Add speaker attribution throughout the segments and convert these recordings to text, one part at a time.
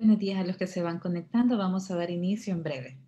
Speaker 1: Buenos días a los que se van conectando. Vamos a dar inicio en breve.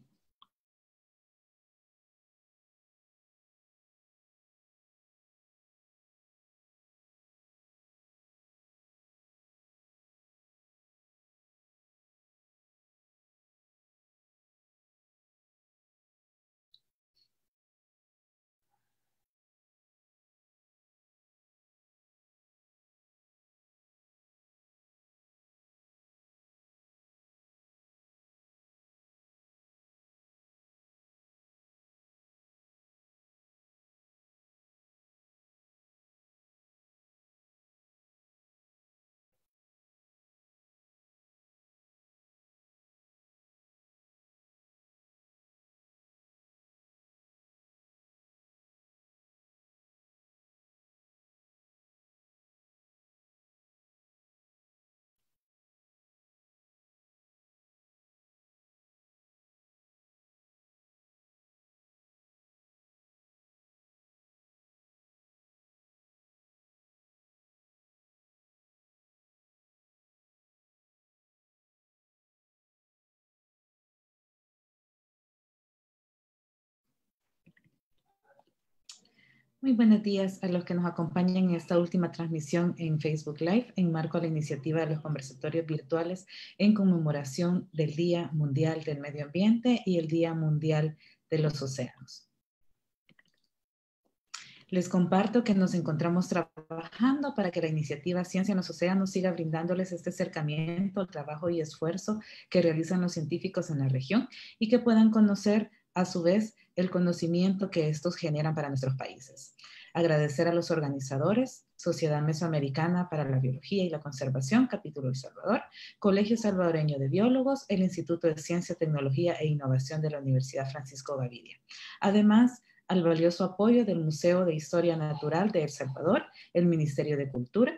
Speaker 1: Muy buenos días a los que nos acompañan en esta última transmisión en Facebook Live en marco a la iniciativa de los conversatorios virtuales en conmemoración del Día Mundial del Medio Ambiente y el Día Mundial de los Océanos. Les comparto que nos encontramos trabajando para que la iniciativa Ciencia en los Océanos siga brindándoles este acercamiento, trabajo y esfuerzo que realizan los científicos en la región y que puedan conocer a su vez el conocimiento que estos generan para nuestros países. Agradecer a los organizadores, Sociedad Mesoamericana para la Biología y la Conservación, capítulo El Salvador, Colegio Salvadoreño de Biólogos, el Instituto de Ciencia, Tecnología e Innovación de la Universidad Francisco Gavidia. Además, al valioso apoyo del Museo de Historia Natural de El Salvador, el Ministerio de Cultura,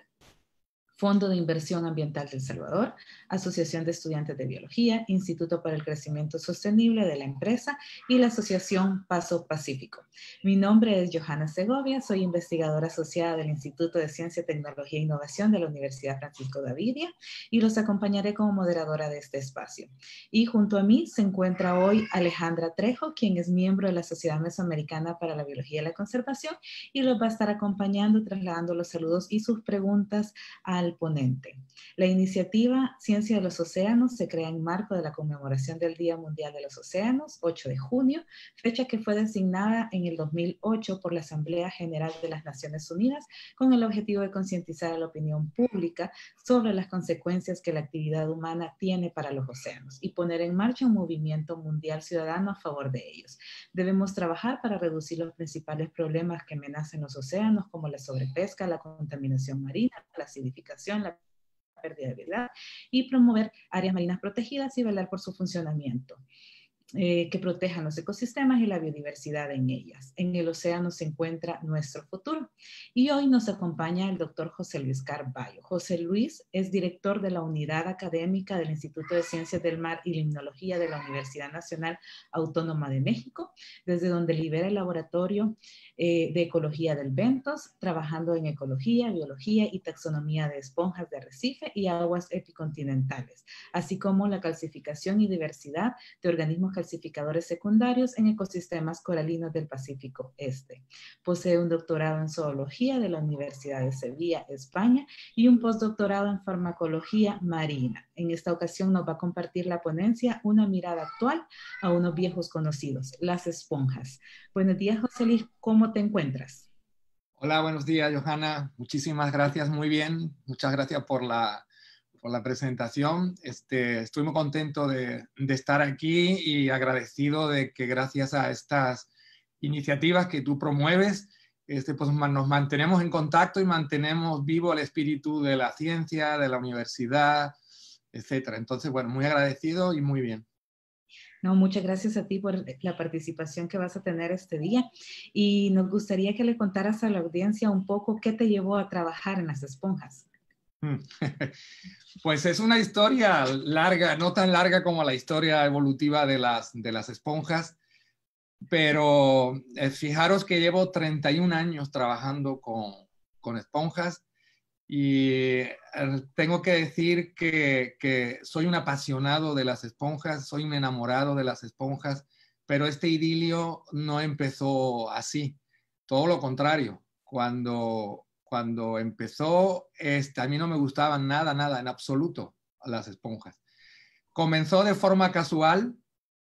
Speaker 1: Fondo de Inversión Ambiental del Salvador, Asociación de Estudiantes de Biología, Instituto para el Crecimiento Sostenible de la Empresa y la Asociación Paso Pacífico. Mi nombre es Johanna Segovia, soy investigadora asociada del Instituto de Ciencia, Tecnología e Innovación de la Universidad Francisco Davidia y los acompañaré como moderadora de este espacio. Y junto a mí se encuentra hoy Alejandra Trejo, quien es miembro de la Sociedad Mesoamericana para la Biología y la Conservación y los va a estar acompañando, trasladando los saludos y sus preguntas al ponente. La iniciativa Ciencia de los Océanos se crea en marco de la conmemoración del Día Mundial de los Océanos, 8 de junio, fecha que fue designada en el 2008 por la Asamblea General de las Naciones Unidas con el objetivo de concientizar a la opinión pública sobre las consecuencias que la actividad humana tiene para los océanos y poner en marcha un movimiento mundial ciudadano a favor de ellos. Debemos trabajar para reducir los principales problemas que amenazan los océanos como la sobrepesca, la contaminación marina, la acidificación la pérdida de vida y promover áreas marinas protegidas y velar por su funcionamiento. Eh, que protejan los ecosistemas y la biodiversidad en ellas. En el océano se encuentra nuestro futuro. Y hoy nos acompaña el doctor José Luis Carballo. José Luis es director de la unidad académica del Instituto de Ciencias del Mar y Limnología de la Universidad Nacional Autónoma de México, desde donde libera el laboratorio eh, de ecología del Ventos, trabajando en ecología, biología y taxonomía de esponjas de arrecife y aguas epicontinentales, así como la calcificación y diversidad de organismos calcificadores secundarios en ecosistemas coralinos del Pacífico Este. Posee un doctorado en zoología de la Universidad de Sevilla, España, y un postdoctorado en farmacología marina. En esta ocasión nos va a compartir la ponencia Una mirada actual a unos viejos conocidos, las esponjas, Buenos días, José Luis, ¿cómo te encuentras?
Speaker 2: Hola, buenos días, Johanna. Muchísimas gracias, muy bien. Muchas gracias por la, por la presentación. Este, estoy muy contento de, estar aquí y agradecido de que gracias a estas iniciativas que tú promueves, este, pues, nos mantenemos en contacto y mantenemos vivo el espíritu de la ciencia, de la universidad, etc. Entonces, bueno, muy agradecido y muy bien.
Speaker 1: No, muchas gracias a ti por la participación que vas a tener este día y nos gustaría que le contaras a la audiencia un poco qué te llevó a trabajar en las esponjas. Mm.
Speaker 2: Pues es una historia larga, no tan larga como la historia evolutiva de las, de las esponjas, pero eh, fijaros que llevo 31 años trabajando con, con esponjas y eh, tengo que decir que, soy un apasionado de las esponjas, soy un enamorado de las esponjas, pero este idilio no empezó así, todo lo contrario. Cuando, cuando empezó, este, a mí no me gustaban nada, nada, en absoluto las esponjas. Comenzó de forma casual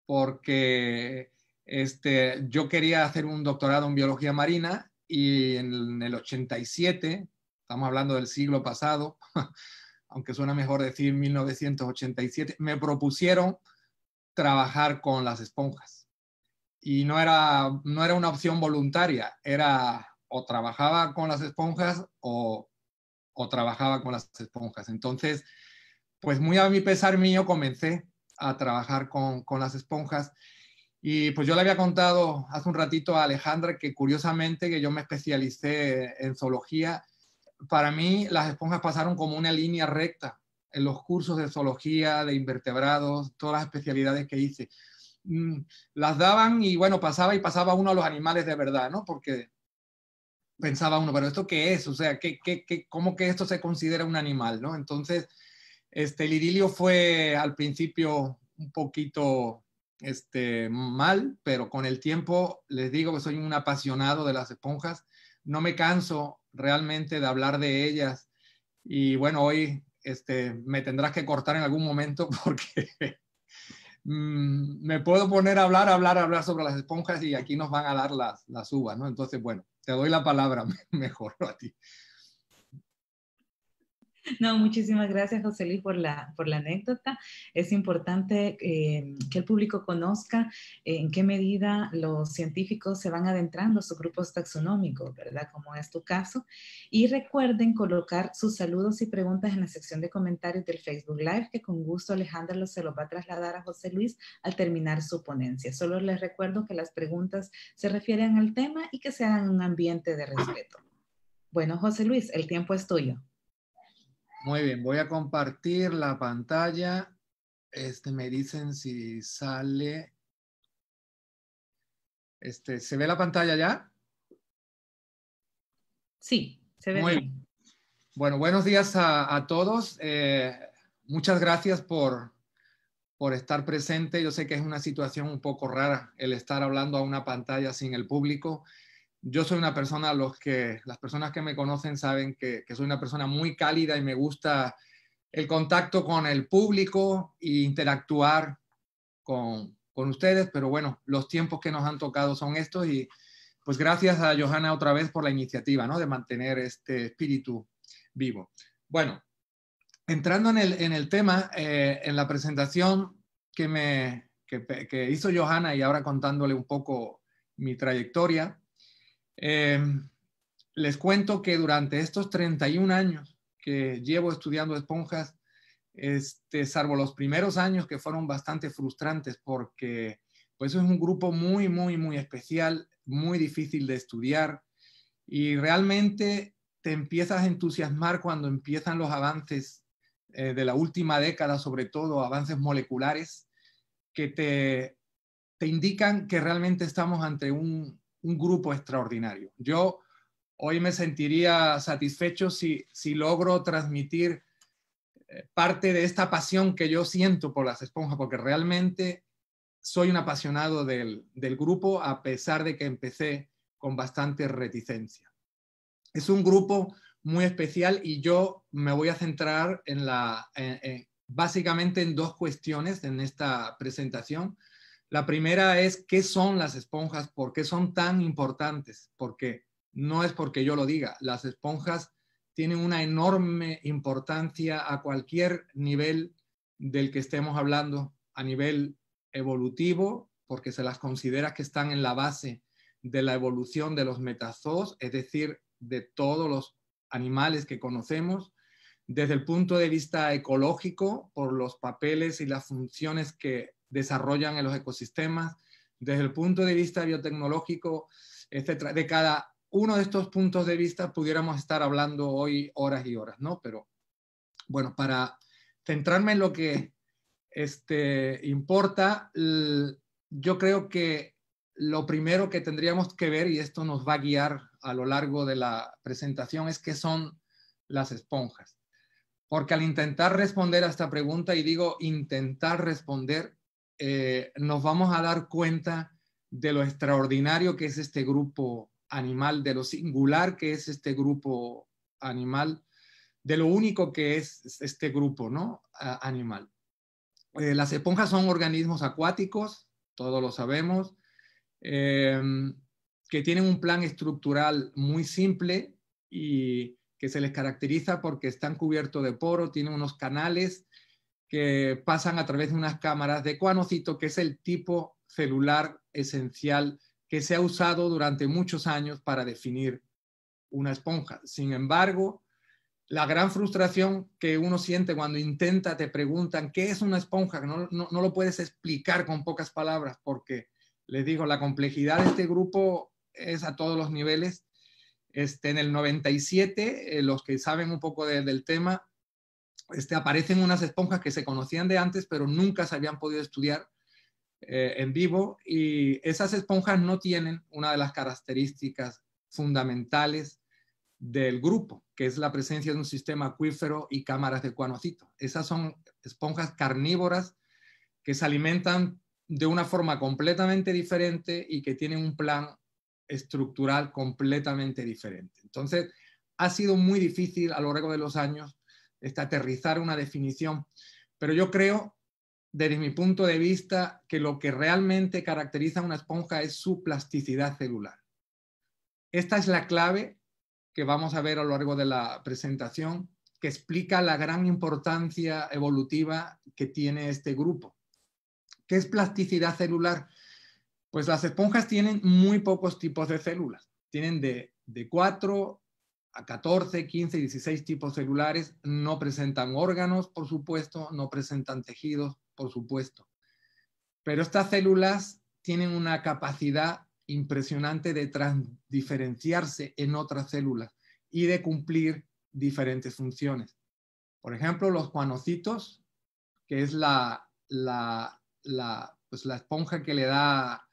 Speaker 2: porque este, yo quería hacer un doctorado en biología marina y en el 87 estamos hablando del siglo pasado, aunque suena mejor decir 1987, me propusieron trabajar con las esponjas. Y no era, no era una opción voluntaria, era o trabajaba con las esponjas o, o trabajaba con las esponjas. Entonces, pues muy a mi pesar mío comencé a trabajar con, con, las esponjas. Y pues yo le había contado hace un ratito a Alejandra que curiosamente que yo me especialicé en zoología para mí las esponjas pasaron como una línea recta en los cursos de zoología, de invertebrados, todas las especialidades que hice. Mm, las daban y bueno, pasaba y pasaba uno a los animales de verdad, ¿no? Porque pensaba uno, pero ¿esto qué es? O sea, ¿qué, qué, qué, cómo que esto se considera un animal, no? Entonces, este, el idilio fue al principio un poquito este, mal, pero con el tiempo les digo que soy un apasionado de las esponjas. No me canso realmente de hablar de ellas. Y bueno, hoy este, me tendrás que cortar en algún momento porque mm, me puedo poner a hablar, hablar, hablar sobre las esponjas y aquí nos van a dar las, las uvas, ¿no? Entonces, bueno, te doy la palabra mejor a ti.
Speaker 1: No, muchísimas gracias, José Luis, por la, por la anécdota. Es importante eh, que el público conozca eh, en qué medida los científicos se van adentrando a sus grupos taxonómicos, ¿verdad? Como es tu caso. Y recuerden colocar sus saludos y preguntas en la sección de comentarios del Facebook Live, que con gusto Alejandra se los va a trasladar a José Luis al terminar su ponencia. Solo les recuerdo que las preguntas se refieren al tema y que sean en un ambiente de respeto. Bueno, José Luis, el tiempo es tuyo.
Speaker 2: Muy bien, voy a compartir la pantalla. Este, me dicen si sale. Este, ¿se ve la pantalla ya?
Speaker 1: Sí, se ve. Muy
Speaker 2: bien. Bueno, buenos días a, todos. Eh, muchas gracias por, por estar presente. Yo sé que es una situación un poco rara el estar hablando a una pantalla sin el público yo soy una persona, que, las personas que me conocen saben que, soy una persona muy cálida y me gusta el contacto con el público e interactuar con, con ustedes, pero bueno, los tiempos que nos han tocado son estos y pues gracias a Johanna otra vez por la iniciativa, ¿no? De mantener este espíritu vivo. Bueno, entrando en el, tema, eh, en la presentación que, me, que hizo Johanna y ahora contándole un poco mi trayectoria, eh, les cuento que durante estos 31 años que llevo estudiando esponjas, este, salvo los primeros años que fueron bastante frustrantes porque pues es un grupo muy, muy, muy especial, muy difícil de estudiar y realmente te empiezas a entusiasmar cuando empiezan los avances eh, de la última década, sobre todo avances moleculares, que te, te indican que realmente estamos ante un un grupo extraordinario. Yo hoy me sentiría satisfecho si, logro transmitir eh, parte de esta pasión que yo siento por las esponjas, porque realmente soy un apasionado del, grupo, a pesar de que empecé con bastante reticencia. Es un grupo muy especial y yo me voy a centrar en la, básicamente en dos cuestiones en esta presentación. La primera es, ¿qué son las esponjas? ¿Por qué son tan importantes? Porque no es porque yo lo diga, las esponjas tienen una enorme importancia a cualquier nivel del que estemos hablando, a nivel evolutivo, porque se las considera que están en la base de la evolución de los metazoos, es decir, de todos los animales que conocemos, desde el punto de vista ecológico, por los papeles y las funciones que desarrollan en los ecosistemas. Desde el punto de vista biotecnológico, etcétera, de cada uno de estos puntos de vista pudiéramos estar hablando hoy horas y horas, ¿no? Pero bueno, para centrarme en lo que este, importa, yo creo que lo primero que tendríamos que ver, y esto nos va a guiar a lo largo de la presentación, es qué son las esponjas. Porque al intentar responder a esta pregunta, y digo intentar responder, eh, nos vamos a dar cuenta de lo extraordinario que es este grupo animal, de lo singular que es este grupo animal, de lo único que es este grupo ¿no? animal. Eh, las esponjas son organismos acuáticos, todos lo sabemos, eh, que tienen un plan estructural muy simple y que se les caracteriza porque están cubiertos de poro, tienen unos canales que pasan a través de unas cámaras de cuanocito, que es el tipo celular esencial que se ha usado durante muchos años para definir una esponja. Sin embargo, la gran frustración que uno siente cuando intenta, te preguntan, ¿qué es una esponja? No, no, lo puedes explicar con pocas palabras porque, les digo, la complejidad de este grupo es a todos los niveles. Este, en el 97, eh, los que saben un poco del tema, este, aparecen unas esponjas que se conocían de antes, pero nunca se habían podido estudiar eh, en vivo. Y esas esponjas no tienen una de las características fundamentales del grupo, que es la presencia de un sistema acuífero y cámaras de cuanocito. Esas son esponjas carnívoras que se alimentan de una forma completamente diferente y que tienen un plan estructural completamente diferente. Entonces, ha sido muy difícil a lo largo de los años este, aterrizar una definición. Pero yo creo, desde mi punto de vista, que lo que realmente caracteriza a una esponja es su plasticidad celular. Esta es la clave que vamos a ver a lo largo de la presentación, que explica la gran importancia evolutiva que tiene este grupo. ¿Qué es plasticidad celular? Pues las esponjas tienen muy pocos tipos de células. Tienen de, cuatro cuatro a 14, 15, 16 tipos celulares, no presentan órganos, por supuesto, no presentan tejidos, por supuesto. Pero estas células tienen una capacidad impresionante de diferenciarse en otras células y de cumplir diferentes funciones. Por ejemplo, los cuanocitos, que es la, pues, esponja que le da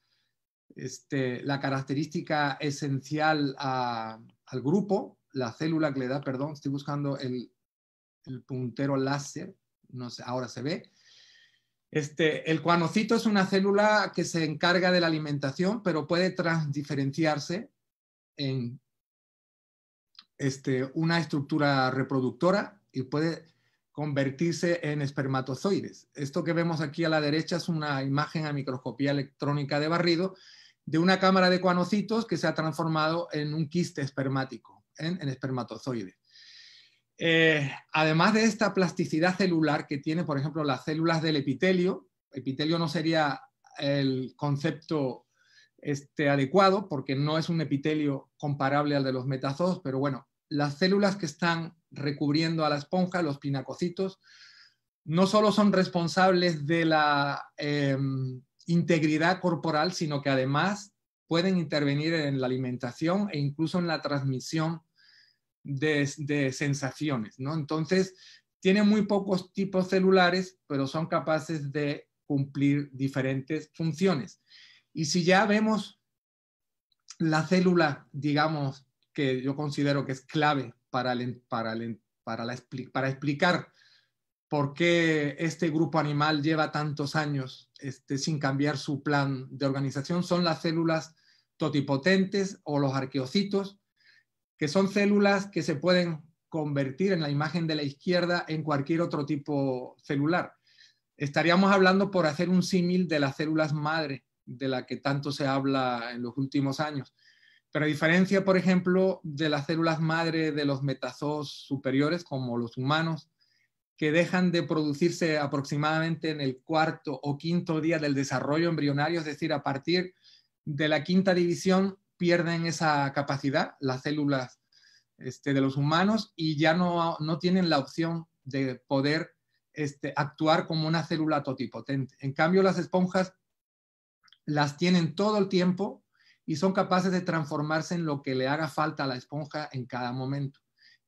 Speaker 2: este, la característica esencial al grupo, la célula que le da, perdón, estoy buscando el, puntero láser, no sé, ahora se ve. Este, el cuanocito es una célula que se encarga de la alimentación, pero puede transdiferenciarse en este, una estructura reproductora y puede convertirse en espermatozoides. Esto que vemos aquí a la derecha es una imagen a microscopía electrónica de barrido de una cámara de cuanocitos que se ha transformado en un quiste espermático en, espermatozoides. Eh, además de esta plasticidad celular que tiene, por ejemplo, las células del epitelio, epitelio no sería el concepto este, adecuado porque no es un epitelio comparable al de los metazoos, pero bueno, las células que están recubriendo a la esponja, los pinacocitos, no solo son responsables de la em, integridad corporal, sino que además pueden intervenir en la alimentación e incluso en la transmisión de, sensaciones, ¿no? Entonces, tiene muy pocos tipos celulares, pero son capaces de cumplir diferentes funciones. Y si ya vemos la célula, digamos, que yo considero que es clave para, para, para explicar por qué este grupo animal lleva tantos años este, sin cambiar su plan de organización, son las células totipotentes o los arqueocitos, que son células que se pueden convertir en la imagen de la izquierda en cualquier otro tipo celular. Estaríamos hablando, por hacer un símil, de las células madre, de la que tanto se habla en los últimos años. Pero a diferencia, por ejemplo, de las células madre de los metazos superiores, como los humanos, que dejan de producirse aproximadamente en el cuarto o quinto día del desarrollo embrionario, es decir, a partir de la quinta división pierden esa capacidad, las células este, de los humanos, y ya no, tienen la opción de poder este, actuar como una célula totipotente. En cambio, las esponjas las tienen todo el tiempo y son capaces de transformarse en lo que le haga falta a la esponja en cada momento.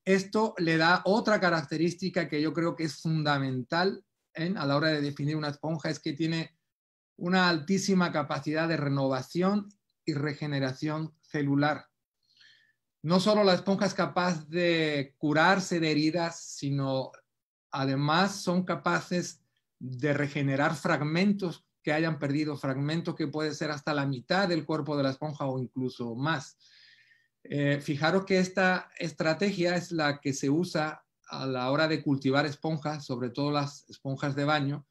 Speaker 2: Esto le da otra característica que yo creo que es fundamental a la hora de definir una esponja, es que tiene una altísima capacidad de renovación y regeneración celular. No solo la esponja es capaz de curarse de heridas, sino además son capaces de regenerar fragmentos que hayan perdido, fragmentos que puede ser hasta la mitad del cuerpo de la esponja o incluso más. Eh, fijaros que esta estrategia es la que se usa a la hora de cultivar esponjas, sobre todo las esponjas de baño,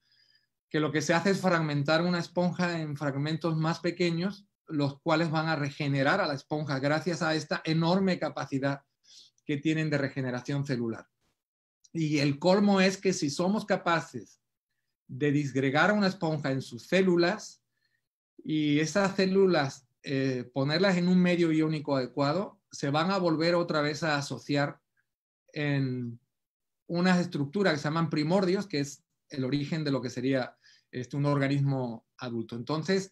Speaker 2: que lo que se hace es fragmentar una esponja en fragmentos más pequeños los cuales van a regenerar a la esponja gracias a esta enorme capacidad que tienen de regeneración celular. Y el colmo es que si somos capaces de disgregar una esponja en sus células y esas células eh, ponerlas en un medio iónico adecuado, se van a volver otra vez a asociar en unas estructuras que se llaman primordios, que es el origen de lo que sería este, un organismo adulto. Entonces,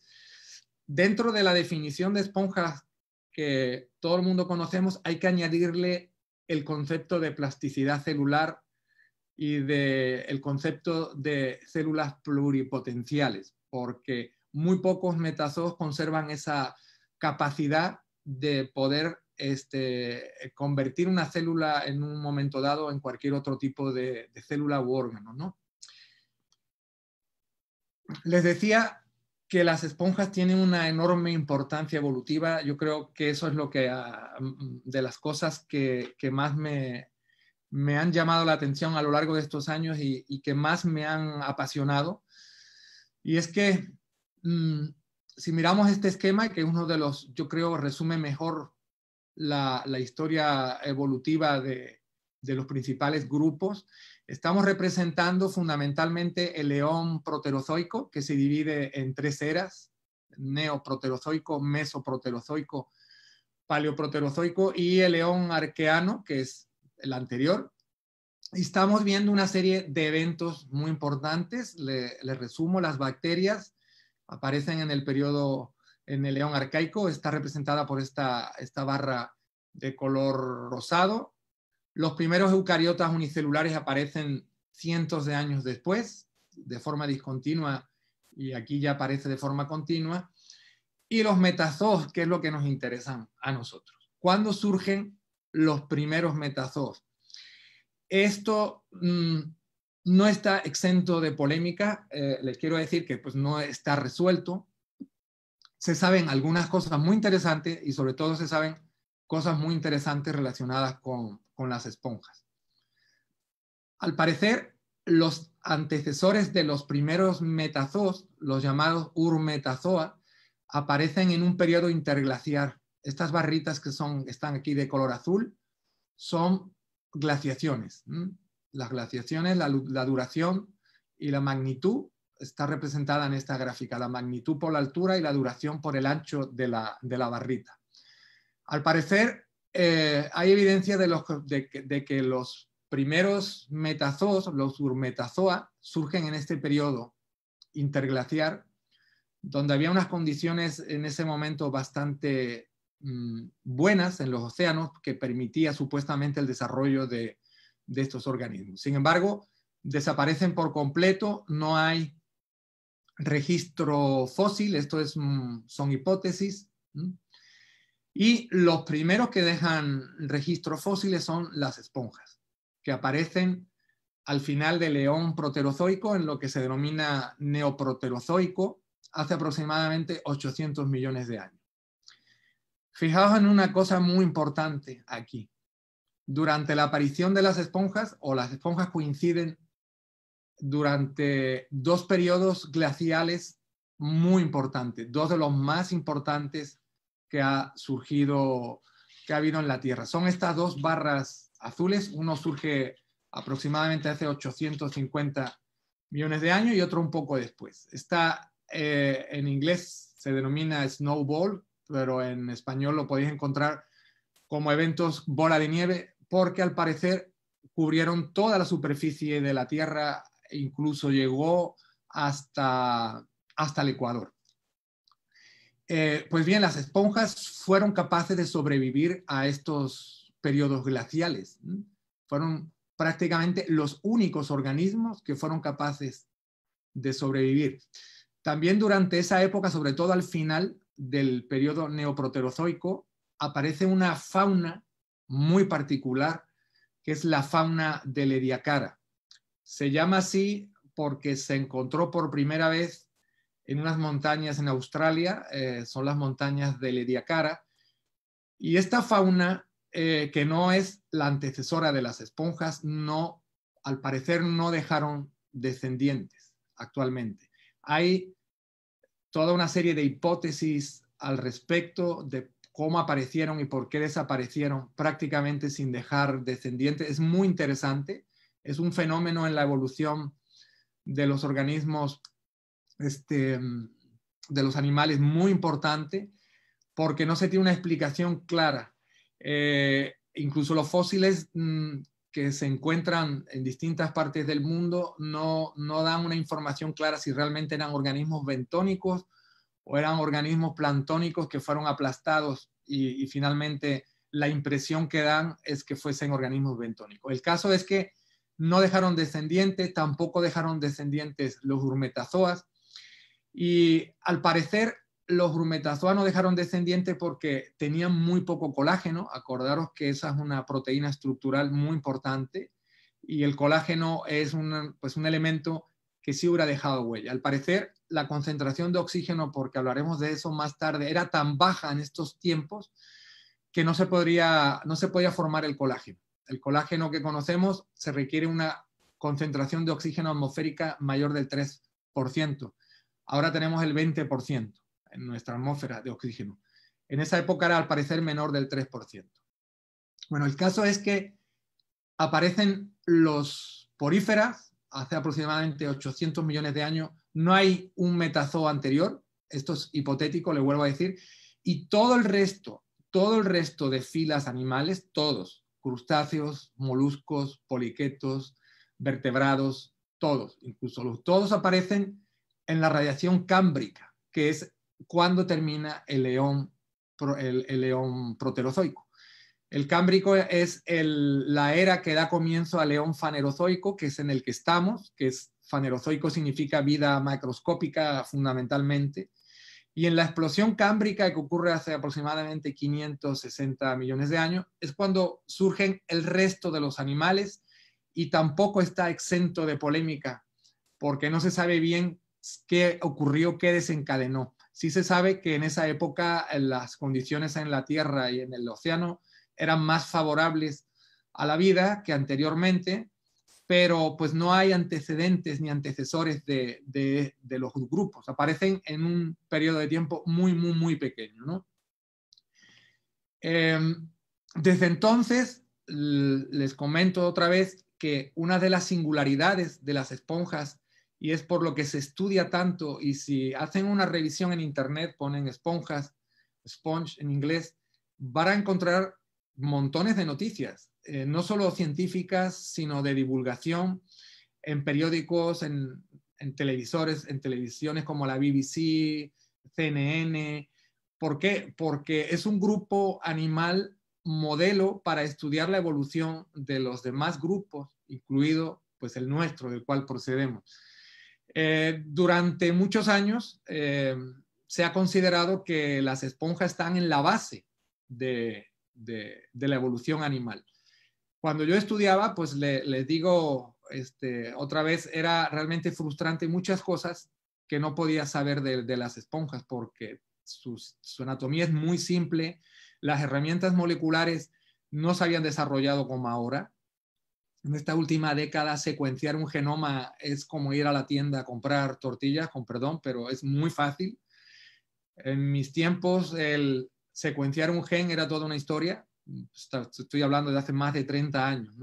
Speaker 2: dentro de la definición de esponjas que todo el mundo conocemos, hay que añadirle el concepto de plasticidad celular y de el concepto de células pluripotenciales, porque muy pocos metazoos conservan esa capacidad de poder este, convertir una célula en un momento dado en cualquier otro tipo de, célula u órgano. ¿no? Les decía que las esponjas tienen una enorme importancia evolutiva. Yo creo que eso es lo que ah, mm, de las cosas que, más me, me, han llamado la atención a lo largo de estos años y, que más me han apasionado. Y es que mm, si miramos este esquema, que es uno de los, yo creo, resume mejor la, la historia evolutiva de, de los principales grupos, Estamos representando fundamentalmente el león proterozoico, que se divide en tres eras, neoproterozoico, mesoproterozoico, paleoproterozoico y el león arqueano, que es el anterior. Y estamos viendo una serie de eventos muy importantes. Les le resumo, las bacterias aparecen en el periodo, en el león arcaico, está representada por esta barra de color rosado, los primeros eucariotas unicelulares aparecen cientos de años después, de forma discontinua, y aquí ya aparece de forma continua. Y los metazos, que es lo que nos interesan a nosotros. ¿Cuándo surgen los primeros metazos? Esto mm, no está exento de polémica, eh, les quiero decir que pues, no está resuelto. Se saben algunas cosas muy interesantes y sobre todo se saben cosas muy interesantes relacionadas con, las esponjas. Al parecer, los antecesores de los primeros metazoos, los llamados urmetazoa, aparecen en un periodo interglaciar. Estas barritas que son, están aquí de color azul son glaciaciones. Las glaciaciones, la, duración y la magnitud está representada en esta gráfica, la magnitud por la altura y la duración por el ancho de la barrita. Al parecer, eh, hay evidencia de, que los primeros metazoos, los urmetazoa, surgen en este periodo interglaciar, donde había unas condiciones en ese momento bastante mm, buenas en los océanos que permitía supuestamente el desarrollo de, estos organismos. Sin embargo, desaparecen por completo, no hay registro fósil, esto es, mm, son hipótesis, y los primeros que dejan registros fósiles son las esponjas, que aparecen al final del león proterozoico, en lo que se denomina neoproterozoico, hace aproximadamente 800 millones de años. Fijaos en una cosa muy importante aquí. Durante la aparición de las esponjas, o las esponjas coinciden durante dos periodos glaciales muy importantes, dos de los más importantes que ha surgido, que ha habido en la Tierra. Son estas dos barras azules, uno surge aproximadamente hace 850 millones de años y otro un poco después. Está eh, en inglés se denomina snowball, pero en español lo podéis encontrar como eventos bola de nieve, porque al parecer cubrieron toda la superficie de la Tierra, incluso llegó hasta, hasta el Ecuador. Eh, pues bien, las esponjas fueron capaces de sobrevivir a estos periodos glaciales. Fueron prácticamente los únicos organismos que fueron capaces de sobrevivir. También durante esa época, sobre todo al final del periodo neoproterozoico, aparece una fauna muy particular, que es la fauna de Ediacara. Se llama así porque se encontró por primera vez en unas montañas en Australia, eh, son las montañas de Lediacara. Y esta fauna, eh, que no es la antecesora de las esponjas, no, al parecer no dejaron descendientes actualmente. Hay toda una serie de hipótesis al respecto de cómo aparecieron y por qué desaparecieron prácticamente sin dejar descendientes. Es muy interesante. Es un fenómeno en la evolución de los organismos este, mm, de los animales muy importante porque no se tiene una explicación clara. Eh, incluso los fósiles mm, que se encuentran en distintas partes del mundo no, no dan una información clara si realmente eran organismos bentónicos o eran organismos plantónicos que fueron aplastados y finalmente la impresión que dan es que fuesen organismos bentónicos. El caso es que no dejaron descendientes, tampoco dejaron descendientes los urmetazoas, y al parecer los no dejaron descendientes porque tenían muy poco colágeno. Acordaros que esa es una proteína estructural muy importante y el colágeno es pues un elemento que sí hubiera dejado huella. Al parecer, la concentración de oxígeno, porque hablaremos de eso más tarde, era tan baja en estos tiempos que no se, podría, no se podía formar el colágeno. El colágeno que conocemos se requiere una concentración de oxígeno atmosférica mayor del 3%. Ahora tenemos el 20% en nuestra atmósfera de oxígeno. En esa época era al parecer menor del 3%. Bueno, el caso es que aparecen los poríferas hace aproximadamente 800 millones de años. No hay un metazoo anterior, esto es hipotético, le vuelvo a decir, y todo el resto, todo el resto de filas animales, todos, crustáceos, moluscos, poliquetos, vertebrados, todos, incluso los, todos aparecen en la radiación cámbrica, que es cuando termina el león, el, león proterozoico. El cámbrico es la era que da comienzo al león fanerozoico, que es en el que estamos, que es fanerozoico significa vida macroscópica fundamentalmente. Y en la explosión cámbrica que ocurre hace aproximadamente 560 millones de años, es cuando surgen el resto de los animales y tampoco está exento de polémica, porque no se sabe bien qué ocurrió, qué desencadenó. Sí se sabe que en esa época eh, las condiciones en la Tierra y en el océano eran más favorables a la vida que anteriormente, pero pues no hay antecedentes ni antecesores de, los grupos. Aparecen en un periodo de tiempo muy, muy, muy pequeño. Em, desde entonces, les comento otra vez que una de las singularidades de las esponjas y es por lo que se estudia tanto y si hacen una revisión en internet, ponen esponjas, sponge en inglés, van a encontrar montones de noticias, eh, no solo científicas, sino de divulgación en periódicos, en, televisores, en televisiones como la BBC, CNN. ¿Por qué? Porque es un grupo animal modelo para estudiar la evolución de los demás grupos, incluido pues el nuestro, del cual procedemos. Eh, durante muchos años eh, se ha considerado que las esponjas están en la base de, la evolución animal. Cuando yo estudiaba, pues le, les digo este, otra vez, era realmente frustrante muchas cosas que no podía saber de, las esponjas porque su anatomía es muy simple, las herramientas moleculares no se habían desarrollado como ahora, en esta última década secuenciar un genoma es como ir a la tienda a comprar tortillas, con perdón, pero es muy fácil. En mis tiempos, el secuenciar un gen era toda una historia. Estoy hablando de hace más de 30 años,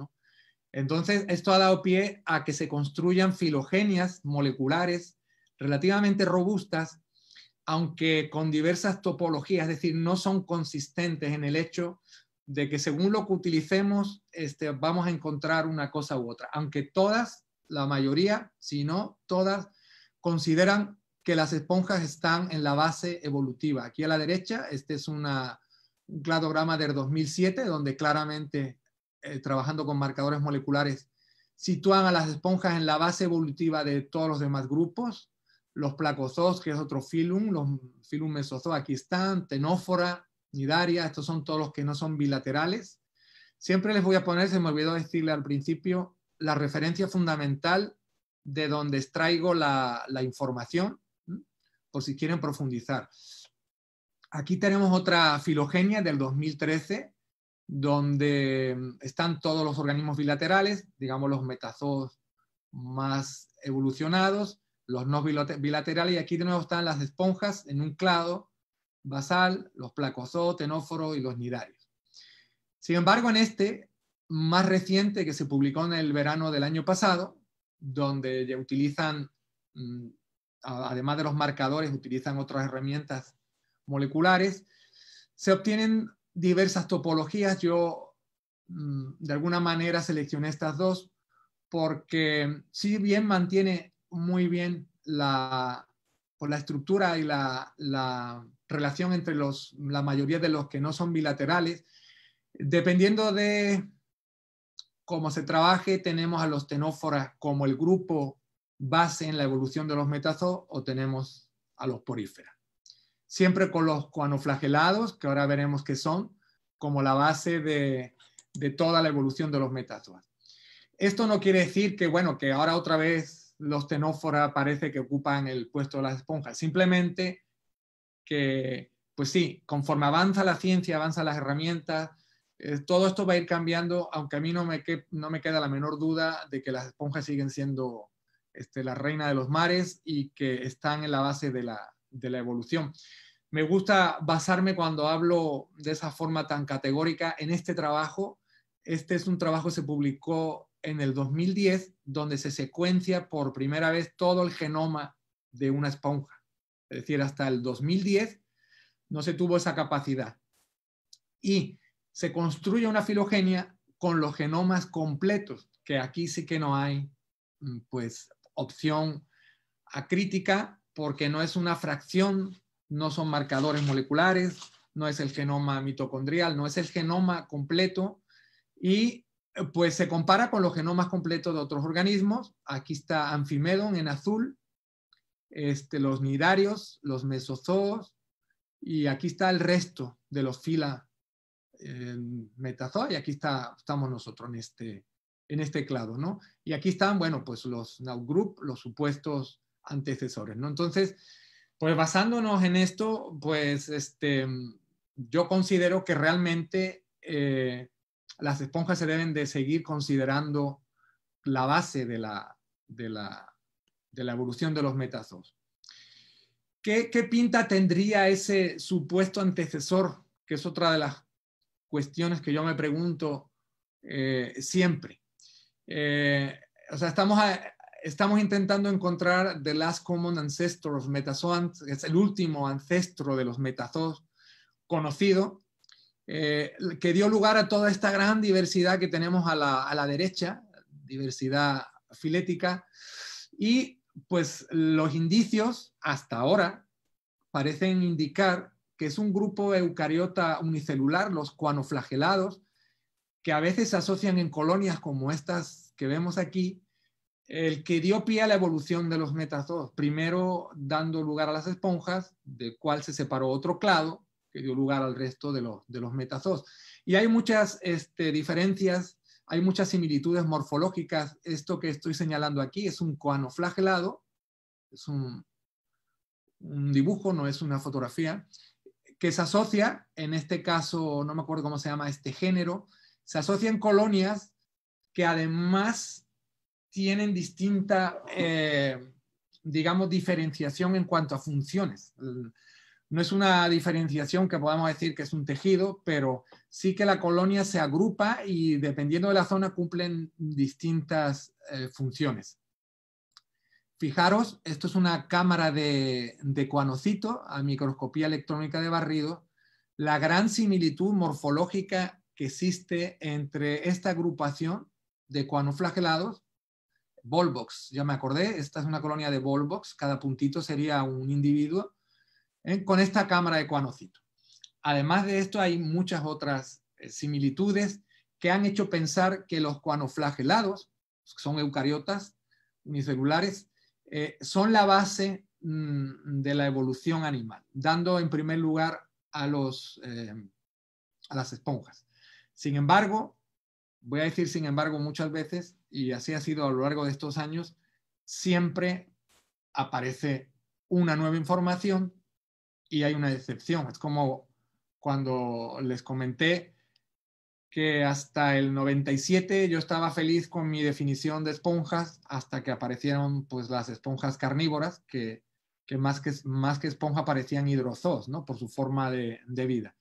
Speaker 2: Entonces, esto ha dado pie a que se construyan filogenias moleculares relativamente robustas, aunque con diversas topologías, es decir, no son consistentes en el hecho de que según lo que utilicemos, este, vamos a encontrar una cosa u otra, aunque todas, la mayoría, si no todas, consideran que las esponjas están en la base evolutiva. Aquí a la derecha, este es un cladograma del 2007, donde claramente, eh, trabajando con marcadores moleculares, sitúan a las esponjas en la base evolutiva de todos los demás grupos, los placozoos, que es otro filum, los filum mesozoa, aquí están, tenófora, Nidaria, estos son todos los que no son bilaterales. Siempre les voy a poner, se me olvidó decirle al principio, la referencia fundamental de donde extraigo la, información, por si quieren profundizar. Aquí tenemos otra filogenia del 2013, donde están todos los organismos bilaterales, digamos los metazoos más evolucionados, los no bilaterales, y aquí de nuevo están las esponjas en un clado, basal, los placozoo, tenóforos y los nidarios. Sin embargo, en este más reciente que se publicó en el verano del año pasado, donde ya utilizan, mm, además de los marcadores, utilizan otras herramientas moleculares, se obtienen diversas topologías. Yo, mm, de alguna manera, seleccioné estas dos porque si bien mantiene muy bien la, pues, la estructura y la, relación entre los, la mayoría de los que no son bilaterales. Dependiendo de cómo se trabaje, tenemos a los tenóforas como el grupo base en la evolución de los metazoos o tenemos a los poríferas. Siempre con los coanoflagelados, que ahora veremos que son, como la base de, de toda la evolución de los metazoas. Esto no quiere decir que, bueno, que ahora otra vez los tenóforas parece que ocupan el puesto de las esponjas. Simplemente que, pues sí, conforme avanza la ciencia, avanzan las herramientas, eh, todo esto va a ir cambiando, aunque a mí no me, queda la menor duda de que las esponjas siguen siendo este, la reina de los mares y que están en la base de la, de la evolución. Me gusta basarme cuando hablo de esa forma tan categórica en este trabajo. Este es un trabajo que se publicó en el 2010, donde se secuencia por primera vez todo el genoma de una esponja es decir, hasta el 2010 no se tuvo esa capacidad. Y se construye una filogenia con los genomas completos, que aquí sí que no hay mm, pues opción acrítica porque no es una fracción, no son marcadores moleculares, no es el genoma mitocondrial, no es el genoma completo y pues se compara con los genomas completos de otros organismos. Aquí está Amphimedon en azul, este, los nidarios, los mesozoos, y aquí está el resto de los fila eh, metazoa, y aquí está, estamos nosotros en este, en este clado, ¿no? Y aquí están, bueno, pues los Naugrup, los supuestos antecesores, ¿no? Entonces, pues basándonos en esto, pues este, yo considero que realmente eh, las esponjas se deben de seguir considerando la base de la, de la de la evolución de los metazos. ¿Qué, pinta tendría ese supuesto antecesor? Que es otra de las cuestiones que yo me pregunto eh, siempre. Eh, o sea, estamos, estamos intentando encontrar The Last Common Ancestor of Metazoans, es el último ancestro de los metazoos conocido, eh, que dio lugar a toda esta gran diversidad que tenemos a la, a la derecha, diversidad filética, y pues los indicios hasta ahora parecen indicar que es un grupo eucariota unicelular, los cuanoflagelados, que a veces se asocian en colonias como estas que vemos aquí, el que dio pie a la evolución de los metazoos, primero dando lugar a las esponjas, de cual se separó otro clado, que dio lugar al resto de los, metazos. Y hay muchas este, diferencias hay muchas similitudes morfológicas. Esto que estoy señalando aquí es un coanoflagelado, es un, dibujo, no es una fotografía, que se asocia, en este caso, no me acuerdo cómo se llama este género, se asocian colonias que además tienen distinta, eh, digamos, diferenciación en cuanto a funciones. No es una diferenciación que podamos decir que es un tejido, pero sí que la colonia se agrupa y dependiendo de la zona cumplen distintas eh, funciones. Fijaros, esto es una cámara de, de cuanocito a microscopía electrónica de barrido. La gran similitud morfológica que existe entre esta agrupación de cuanoflagelados, Volvox, ya me acordé, esta es una colonia de Volvox, cada puntito sería un individuo, ¿eh? con esta cámara de cuanocito. Además de esto, hay muchas otras eh, similitudes que han hecho pensar que los cuanoflagelados, que son eucariotas unicelulares, eh, son la base mm, de la evolución animal, dando en primer lugar a, los, a las esponjas. Sin embargo, voy a decir sin embargo muchas veces, y así ha sido a lo largo de estos años, siempre aparece una nueva información y hay una decepción. Es como cuando les comenté que hasta el 97 yo estaba feliz con mi definición de esponjas hasta que aparecieron pues las esponjas carnívoras que, más, que más que esponja parecían hidrozoos, ¿no? Por su forma de, vida.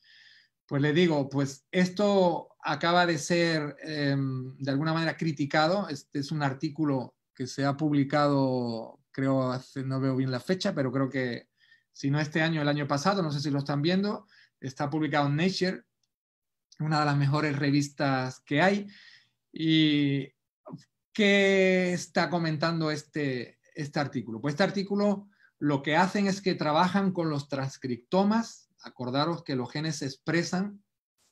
Speaker 2: Pues le digo, pues esto acaba de ser em, de alguna manera criticado. Este es un artículo que se ha publicado, creo, hace, no veo bien la fecha, pero creo que si no este año, el año pasado, no sé si lo están viendo, está publicado en Nature, una de las mejores revistas que hay. ¿Y qué está comentando este, este artículo? Pues este artículo lo que hacen es que trabajan con los transcriptomas, acordaros que los genes se expresan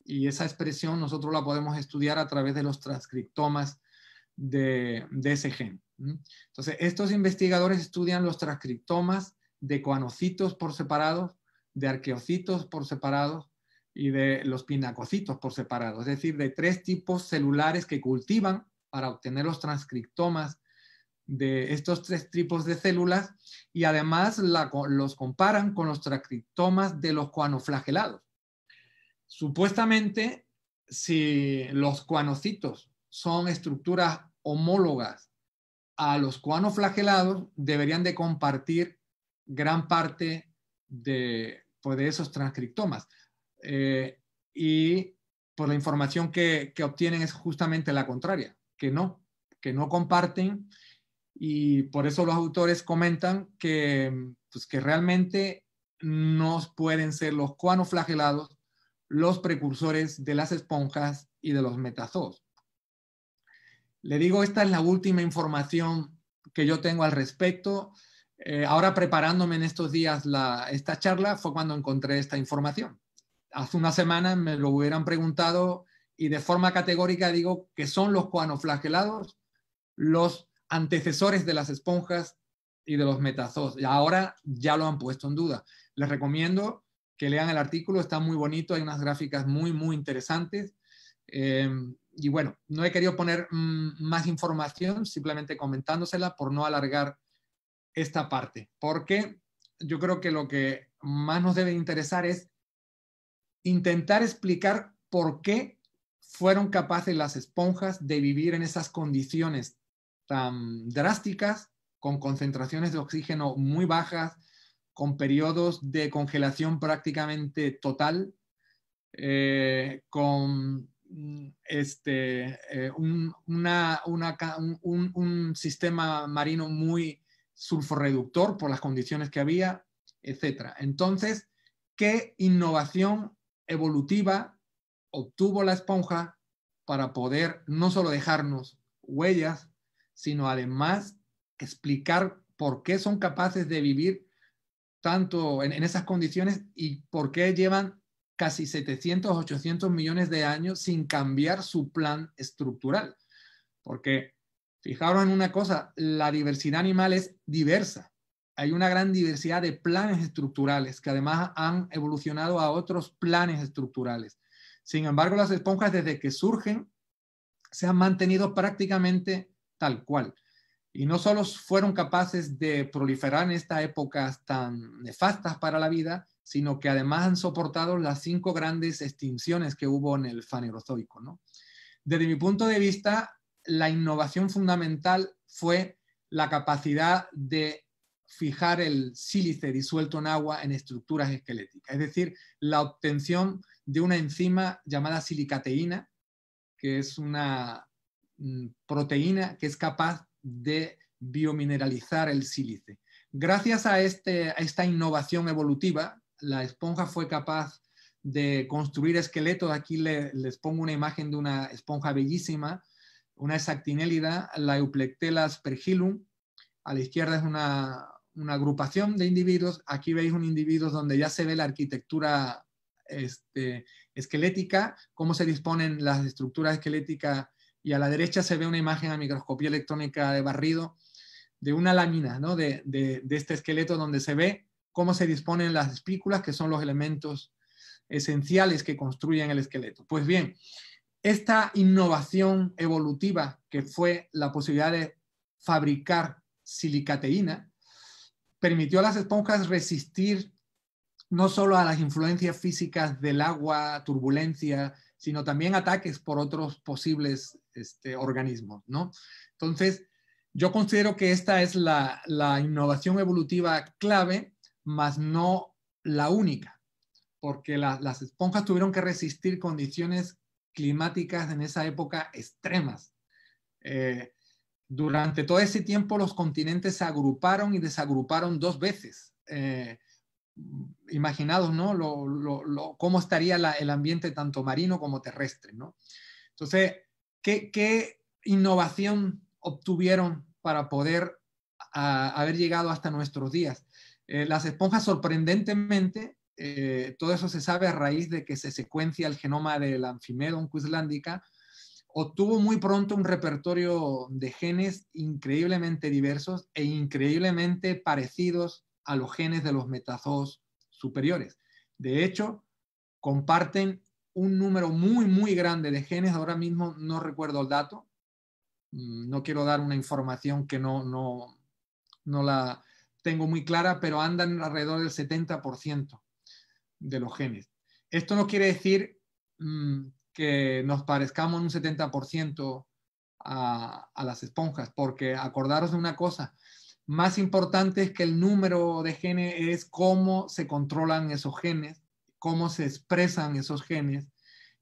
Speaker 2: y esa expresión nosotros la podemos estudiar a través de los transcriptomas de, de ese gen. Entonces, estos investigadores estudian los transcriptomas de cuanocitos por separados, de arqueocitos por separados y de los pinacocitos por separados, es decir, de tres tipos celulares que cultivan para obtener los transcriptomas de estos tres tipos de células y además los comparan con los transcriptomas de los cuanoflagelados. Supuestamente, si los cuanocitos son estructuras homólogas a los cuanoflagelados, deberían de compartir gran parte de, pues, esos transcriptomas. Eh, y por pues, la información que, obtienen es justamente la contraria, que no, que no comparten. Y por eso los autores comentan que, pues, que realmente no pueden ser los cuanoflagelados los precursores de las esponjas y de los metazoos. Le digo, esta es la última información que yo tengo al respecto. Eh, ahora preparándome en estos días esta charla fue cuando encontré esta información. Hace una semana me lo hubieran preguntado y de forma categórica digo que son los coanoflagelados los antecesores de las esponjas y de los metazos Y ahora ya lo han puesto en duda. Les recomiendo que lean el artículo, está muy bonito, hay unas gráficas muy, muy interesantes. Eh, y bueno, no he querido poner mm, más información, simplemente comentándosela por no alargar esta parte, porque yo creo que lo que más nos debe interesar es intentar explicar por qué fueron capaces las esponjas de vivir en esas condiciones tan drásticas, con concentraciones de oxígeno muy bajas, con periodos de congelación prácticamente total, eh, con mm, este, eh, un, sistema marino muy sulforreductor por las condiciones que había, etcétera. Entonces, ¿qué innovación evolutiva obtuvo la esponja para poder no solo dejarnos huellas, sino además explicar por qué son capaces de vivir tanto en, en, esas condiciones y por qué llevan casi 700, 800 millones de años sin cambiar su plan estructural. Porque Fijaros en una cosa, la diversidad animal es diversa. Hay una gran diversidad de planes estructurales que además han evolucionado a otros planes estructurales. Sin embargo, las esponjas desde que surgen se han mantenido prácticamente tal cual. Y no solo fueron capaces de proliferar en estas épocas tan nefastas para la vida, sino que además han soportado las cinco grandes extinciones que hubo en el fanerozoico. ¿no? Desde mi punto de vista, la innovación fundamental fue la capacidad de fijar el sílice disuelto en agua en estructuras esqueléticas, es decir, la obtención de una enzima llamada silicateína, que es una mm, proteína que es capaz de biomineralizar el sílice. Gracias este, a, esta innovación evolutiva, la esponja fue capaz de construir esqueletos. Aquí les pongo una imagen de una esponja bellísima una exactinélida la euplectella spergillum a la izquierda es una, agrupación de individuos, aquí veis un individuo donde ya se ve la arquitectura este, esquelética, cómo se disponen las estructuras esqueléticas, y a la derecha se ve una imagen a microscopía electrónica de barrido de una lámina ¿no? de, de, de este esqueleto donde se ve cómo se disponen las espículas, que son los elementos esenciales que construyen el esqueleto. Pues bien, esta innovación evolutiva que fue la posibilidad de fabricar silicateína permitió a las esponjas resistir no solo a las influencias físicas del agua, turbulencia, sino también ataques por otros posibles este, organismos, Entonces, yo considero que esta es la, innovación evolutiva clave, mas no la única, porque las esponjas tuvieron que resistir condiciones climáticas en esa época extremas. Eh, durante todo ese tiempo los continentes se agruparon y desagruparon dos veces. Eh, imaginados, ¿no? cómo estaría el ambiente tanto marino como terrestre, ¿no? Entonces, ¿qué, innovación obtuvieron para poder haber llegado hasta nuestros días? Eh, las esponjas sorprendentemente eh, todo eso se sabe a raíz de que se secuencia el genoma de la Amphimedon quislandica, obtuvo muy pronto un repertorio de genes increíblemente diversos e increíblemente parecidos a los genes de los metazoos superiores. De hecho, comparten un número muy, muy grande de genes. Ahora mismo no recuerdo el dato. Mm, no quiero dar una información que no la tengo muy clara, pero andan alrededor del 70% de los genes. Esto no quiere decir mm, que nos parezcamos un 70% a, las esponjas, porque acordaros de una cosa, más importante es que el número de genes es cómo se controlan esos genes, cómo se expresan esos genes,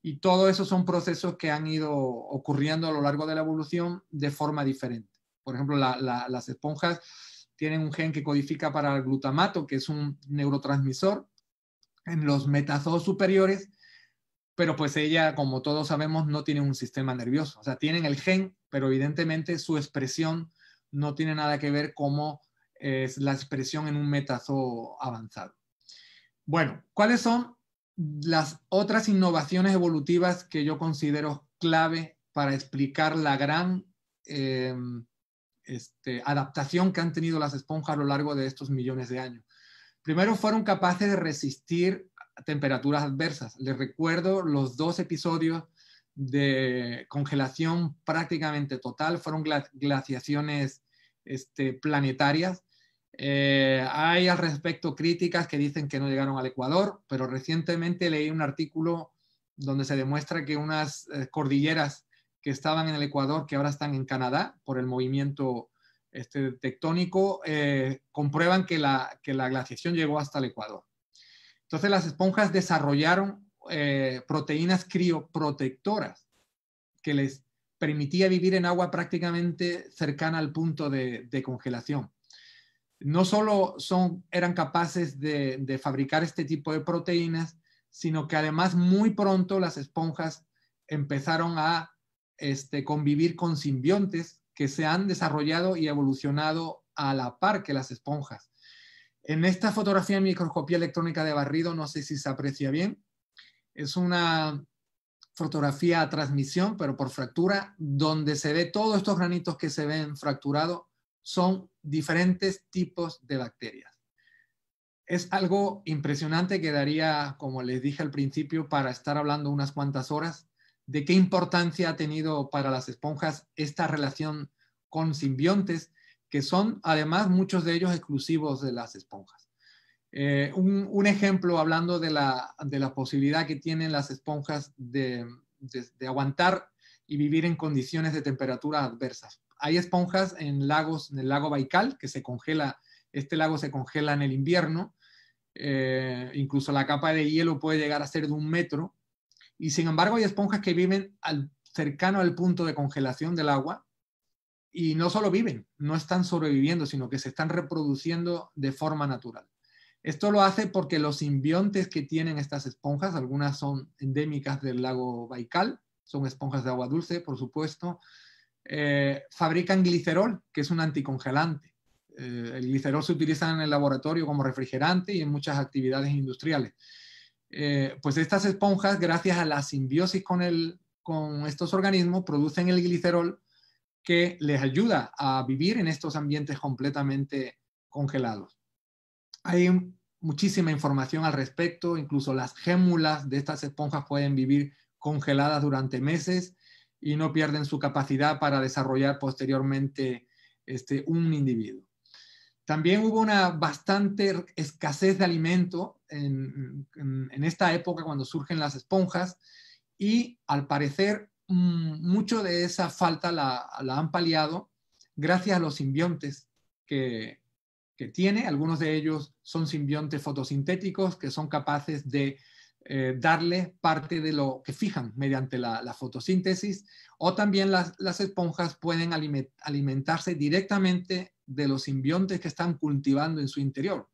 Speaker 2: y todo eso son procesos que han ido ocurriendo a lo largo de la evolución de forma diferente. Por ejemplo, las esponjas tienen un gen que codifica para el glutamato, que es un neurotransmisor, en los metazos superiores, pero pues ella, como todos sabemos, no tiene un sistema nervioso. O sea, tienen el gen, pero evidentemente su expresión no tiene nada que ver cómo es la expresión en un metazo avanzado. Bueno, ¿cuáles son las otras innovaciones evolutivas que yo considero clave para explicar la gran eh, este, adaptación que han tenido las esponjas a lo largo de estos millones de años? Primero fueron capaces de resistir temperaturas adversas. Les recuerdo los dos episodios de congelación prácticamente total, fueron glaciaciones este, planetarias. Eh, hay al respecto críticas que dicen que no llegaron al Ecuador, pero recientemente leí un artículo donde se demuestra que unas eh, cordilleras que estaban en el Ecuador, que ahora están en Canadá por el movimiento este, tectónico eh, comprueban que la, glaciación llegó hasta el Ecuador. Entonces las esponjas desarrollaron eh, proteínas crioprotectoras que les permitía vivir en agua prácticamente cercana al punto de, congelación. No solo son, eran capaces de, fabricar este tipo de proteínas, sino que además muy pronto las esponjas empezaron a este, convivir con simbiontes que se han desarrollado y evolucionado a la par que las esponjas. En esta fotografía en microscopía electrónica de barrido, no sé si se aprecia bien, es una fotografía a transmisión, pero por fractura, donde se ve todos estos granitos que se ven fracturados son diferentes tipos de bacterias. Es algo impresionante que daría, como les dije al principio, para estar hablando unas cuantas horas, de qué importancia ha tenido para las esponjas esta relación con simbiontes, que son además muchos de ellos exclusivos de las esponjas. Eh, un, ejemplo hablando de la, posibilidad que tienen las esponjas de, aguantar y vivir en condiciones de temperatura adversas. Hay esponjas en lagos, en el lago Baikal, que se congela, este lago se congela en el invierno, eh, incluso la capa de hielo puede llegar a ser de un metro, y sin embargo hay esponjas que viven cercano al punto de congelación del agua y no solo viven, no están sobreviviendo, sino que se están reproduciendo de forma natural. Esto lo hace porque los simbiontes que tienen estas esponjas, algunas son endémicas del lago Baikal, son esponjas de agua dulce, por supuesto, eh, fabrican glicerol, que es un anticongelante. Eh, el glicerol se utiliza en el laboratorio como refrigerante y en muchas actividades industriales. Eh, pues estas esponjas, gracias a la simbiosis con, con estos organismos, producen el glicerol que les ayuda a vivir en estos ambientes completamente congelados. Hay muchísima información al respecto, incluso las gémulas de estas esponjas pueden vivir congeladas durante meses y no pierden su capacidad para desarrollar posteriormente este, un individuo. También hubo una bastante escasez de alimento en, esta época cuando surgen las esponjas y al parecer mm, mucho de esa falta la, han paliado gracias a los simbiontes que, tiene. Algunos de ellos son simbiontes fotosintéticos que son capaces de eh, darle parte de lo que fijan mediante la, fotosíntesis. O también las, las, esponjas pueden alimentarse directamente de los simbiontes que están cultivando en su interior.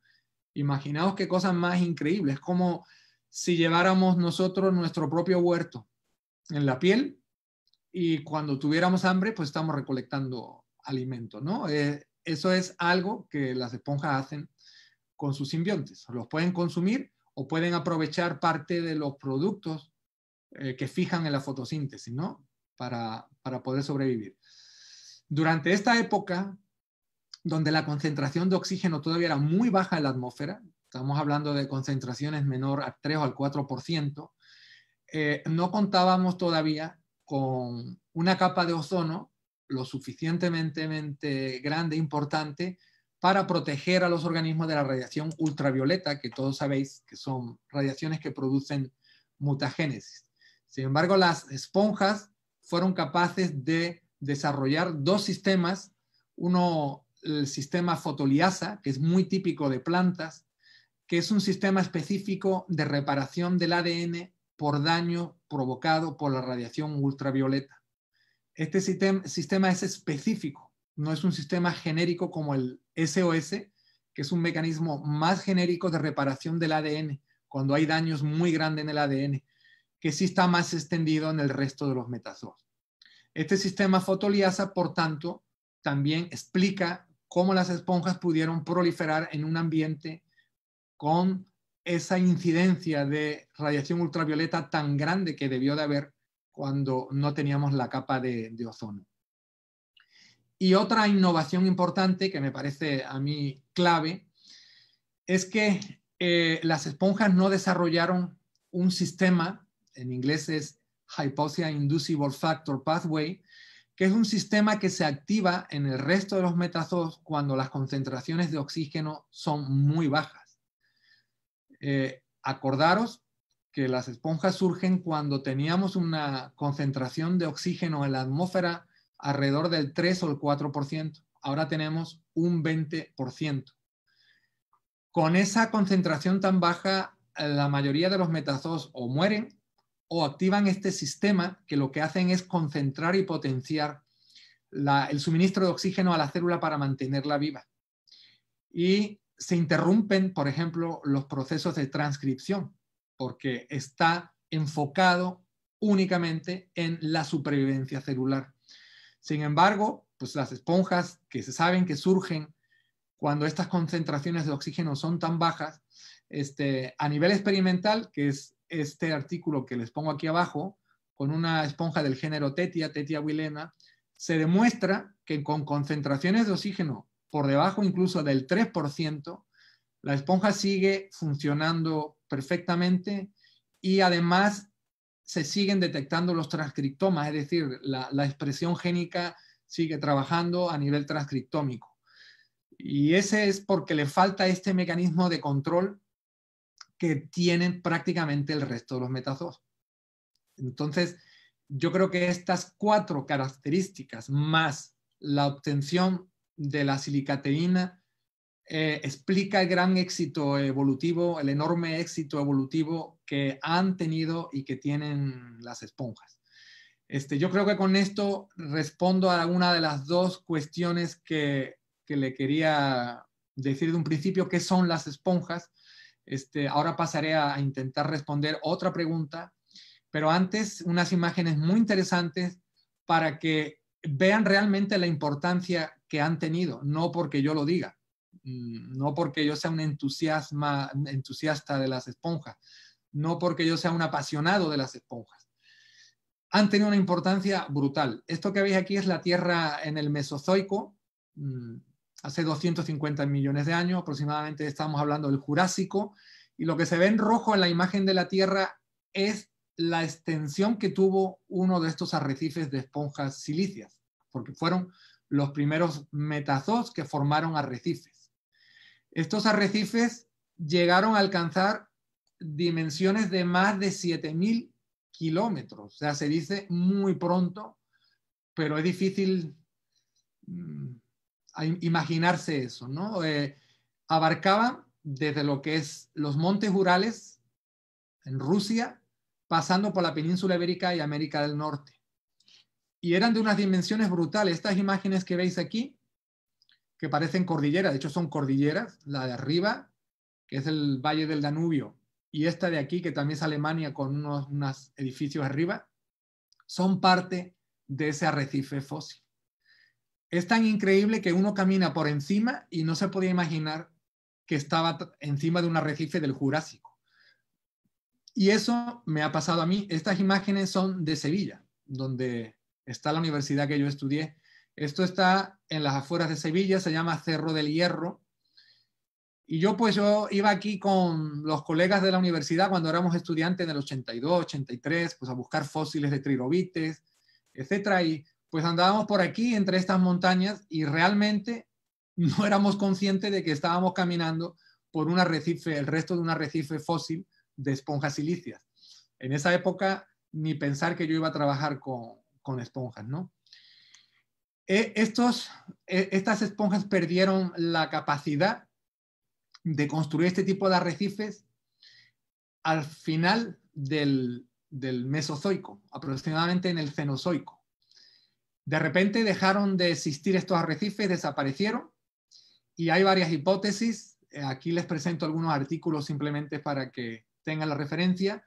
Speaker 2: Imaginaos qué cosas más increíbles, es como si lleváramos nosotros nuestro propio huerto en la piel y cuando tuviéramos hambre, pues estamos recolectando alimento, ¿no? Eh, eso es algo que las esponjas hacen con sus simbiontes. Los pueden consumir o pueden aprovechar parte de los productos eh, que fijan en la fotosíntesis, ¿no? Para, para poder sobrevivir. Durante esta época, donde la concentración de oxígeno todavía era muy baja en la atmósfera, estamos hablando de concentraciones menor al 3 o al 4%, eh, no contábamos todavía con una capa de ozono lo suficientemente grande, e importante, para proteger a los organismos de la radiación ultravioleta, que todos sabéis que son radiaciones que producen mutagénesis. Sin embargo, las esponjas fueron capaces de desarrollar dos sistemas, uno el sistema fotoliasa, que es muy típico de plantas, que es un sistema específico de reparación del ADN por daño provocado por la radiación ultravioleta. Este sistema es específico, no es un sistema genérico como el SOS, que es un mecanismo más genérico de reparación del ADN cuando hay daños muy grandes en el ADN, que sí está más extendido en el resto de los metazoos. Este sistema fotoliasa, por tanto, también explica cómo las esponjas pudieron proliferar en un ambiente con esa incidencia de radiación ultravioleta tan grande que debió de haber cuando no teníamos la capa de, ozono. Y otra innovación importante que me parece a mí clave es que eh, las esponjas no desarrollaron un sistema, en inglés es Hypoxia Inducible Factor Pathway, que es un sistema que se activa en el resto de los metazoos cuando las concentraciones de oxígeno son muy bajas. Eh, acordaros que las esponjas surgen cuando teníamos una concentración de oxígeno en la atmósfera alrededor del 3 o el 4%. Ahora tenemos un 20%. Con esa concentración tan baja, la mayoría de los metazoos o mueren o activan este sistema que lo que hacen es concentrar y potenciar el suministro de oxígeno a la célula para mantenerla viva. Y se interrumpen, por ejemplo, los procesos de transcripción, porque está enfocado únicamente en la supervivencia celular. Sin embargo, pues las esponjas que se saben que surgen cuando estas concentraciones de oxígeno son tan bajas, este, a nivel experimental, que es este artículo que les pongo aquí abajo, con una esponja del género Tetia, Tetia wilena, se demuestra que con concentraciones de oxígeno por debajo incluso del 3%, la esponja sigue funcionando perfectamente y además se siguen detectando los transcriptomas, es decir, la, la expresión génica sigue trabajando a nivel transcriptómico. Y ese es porque le falta este mecanismo de control que tienen prácticamente el resto de los metazos. Entonces, yo creo que estas cuatro características más la obtención de la silicateína eh, explica el gran éxito evolutivo, el enorme éxito evolutivo que han tenido y que tienen las esponjas. Este, yo creo que con esto respondo a una de las dos cuestiones que, que le quería decir de un principio, qué son las esponjas, este, ahora pasaré a, intentar responder otra pregunta, pero antes unas imágenes muy interesantes para que vean realmente la importancia que han tenido, no porque yo lo diga, mm, no porque yo sea un entusiasta de las esponjas, no porque yo sea un apasionado de las esponjas. Han tenido una importancia brutal. Esto que veis aquí es la Tierra en el Mesozoico, mm, hace 250 millones de años aproximadamente, estamos hablando del Jurásico, y lo que se ve en rojo en la imagen de la Tierra es la extensión que tuvo uno de estos arrecifes de esponjas silicias, porque fueron los primeros metazos que formaron arrecifes. Estos arrecifes llegaron a alcanzar dimensiones de más de 7.000 kilómetros, o sea, se dice muy pronto, pero es difícil mm, imaginarse eso, ¿no? Eh, abarcaba desde lo que es los montes Urales en Rusia, pasando por la península ibérica y América del Norte. Y eran de unas dimensiones brutales. Estas imágenes que veis aquí, que parecen cordilleras, de hecho son cordilleras, la de arriba, que es el Valle del Danubio, y esta de aquí, que también es Alemania con unos edificios arriba, son parte de ese arrecife fósil es tan increíble que uno camina por encima y no se podía imaginar que estaba encima de un arrecife del Jurásico. Y eso me ha pasado a mí. Estas imágenes son de Sevilla, donde está la universidad que yo estudié. Esto está en las afueras de Sevilla, se llama Cerro del Hierro. Y yo pues yo iba aquí con los colegas de la universidad cuando éramos estudiantes en el 82, 83, pues a buscar fósiles de trilobites, etcétera. Y pues andábamos por aquí entre estas montañas y realmente no éramos conscientes de que estábamos caminando por un arrecife, el resto de un arrecife fósil de esponjas silíceas. En esa época ni pensar que yo iba a trabajar con, esponjas, ¿no? E, estos, e, estas esponjas perdieron la capacidad de construir este tipo de arrecifes al final del, del Mesozoico, aproximadamente en el Cenozoico. De repente dejaron de existir estos arrecifes, desaparecieron y hay varias hipótesis. Eh, aquí les presento algunos artículos simplemente para que tengan la referencia,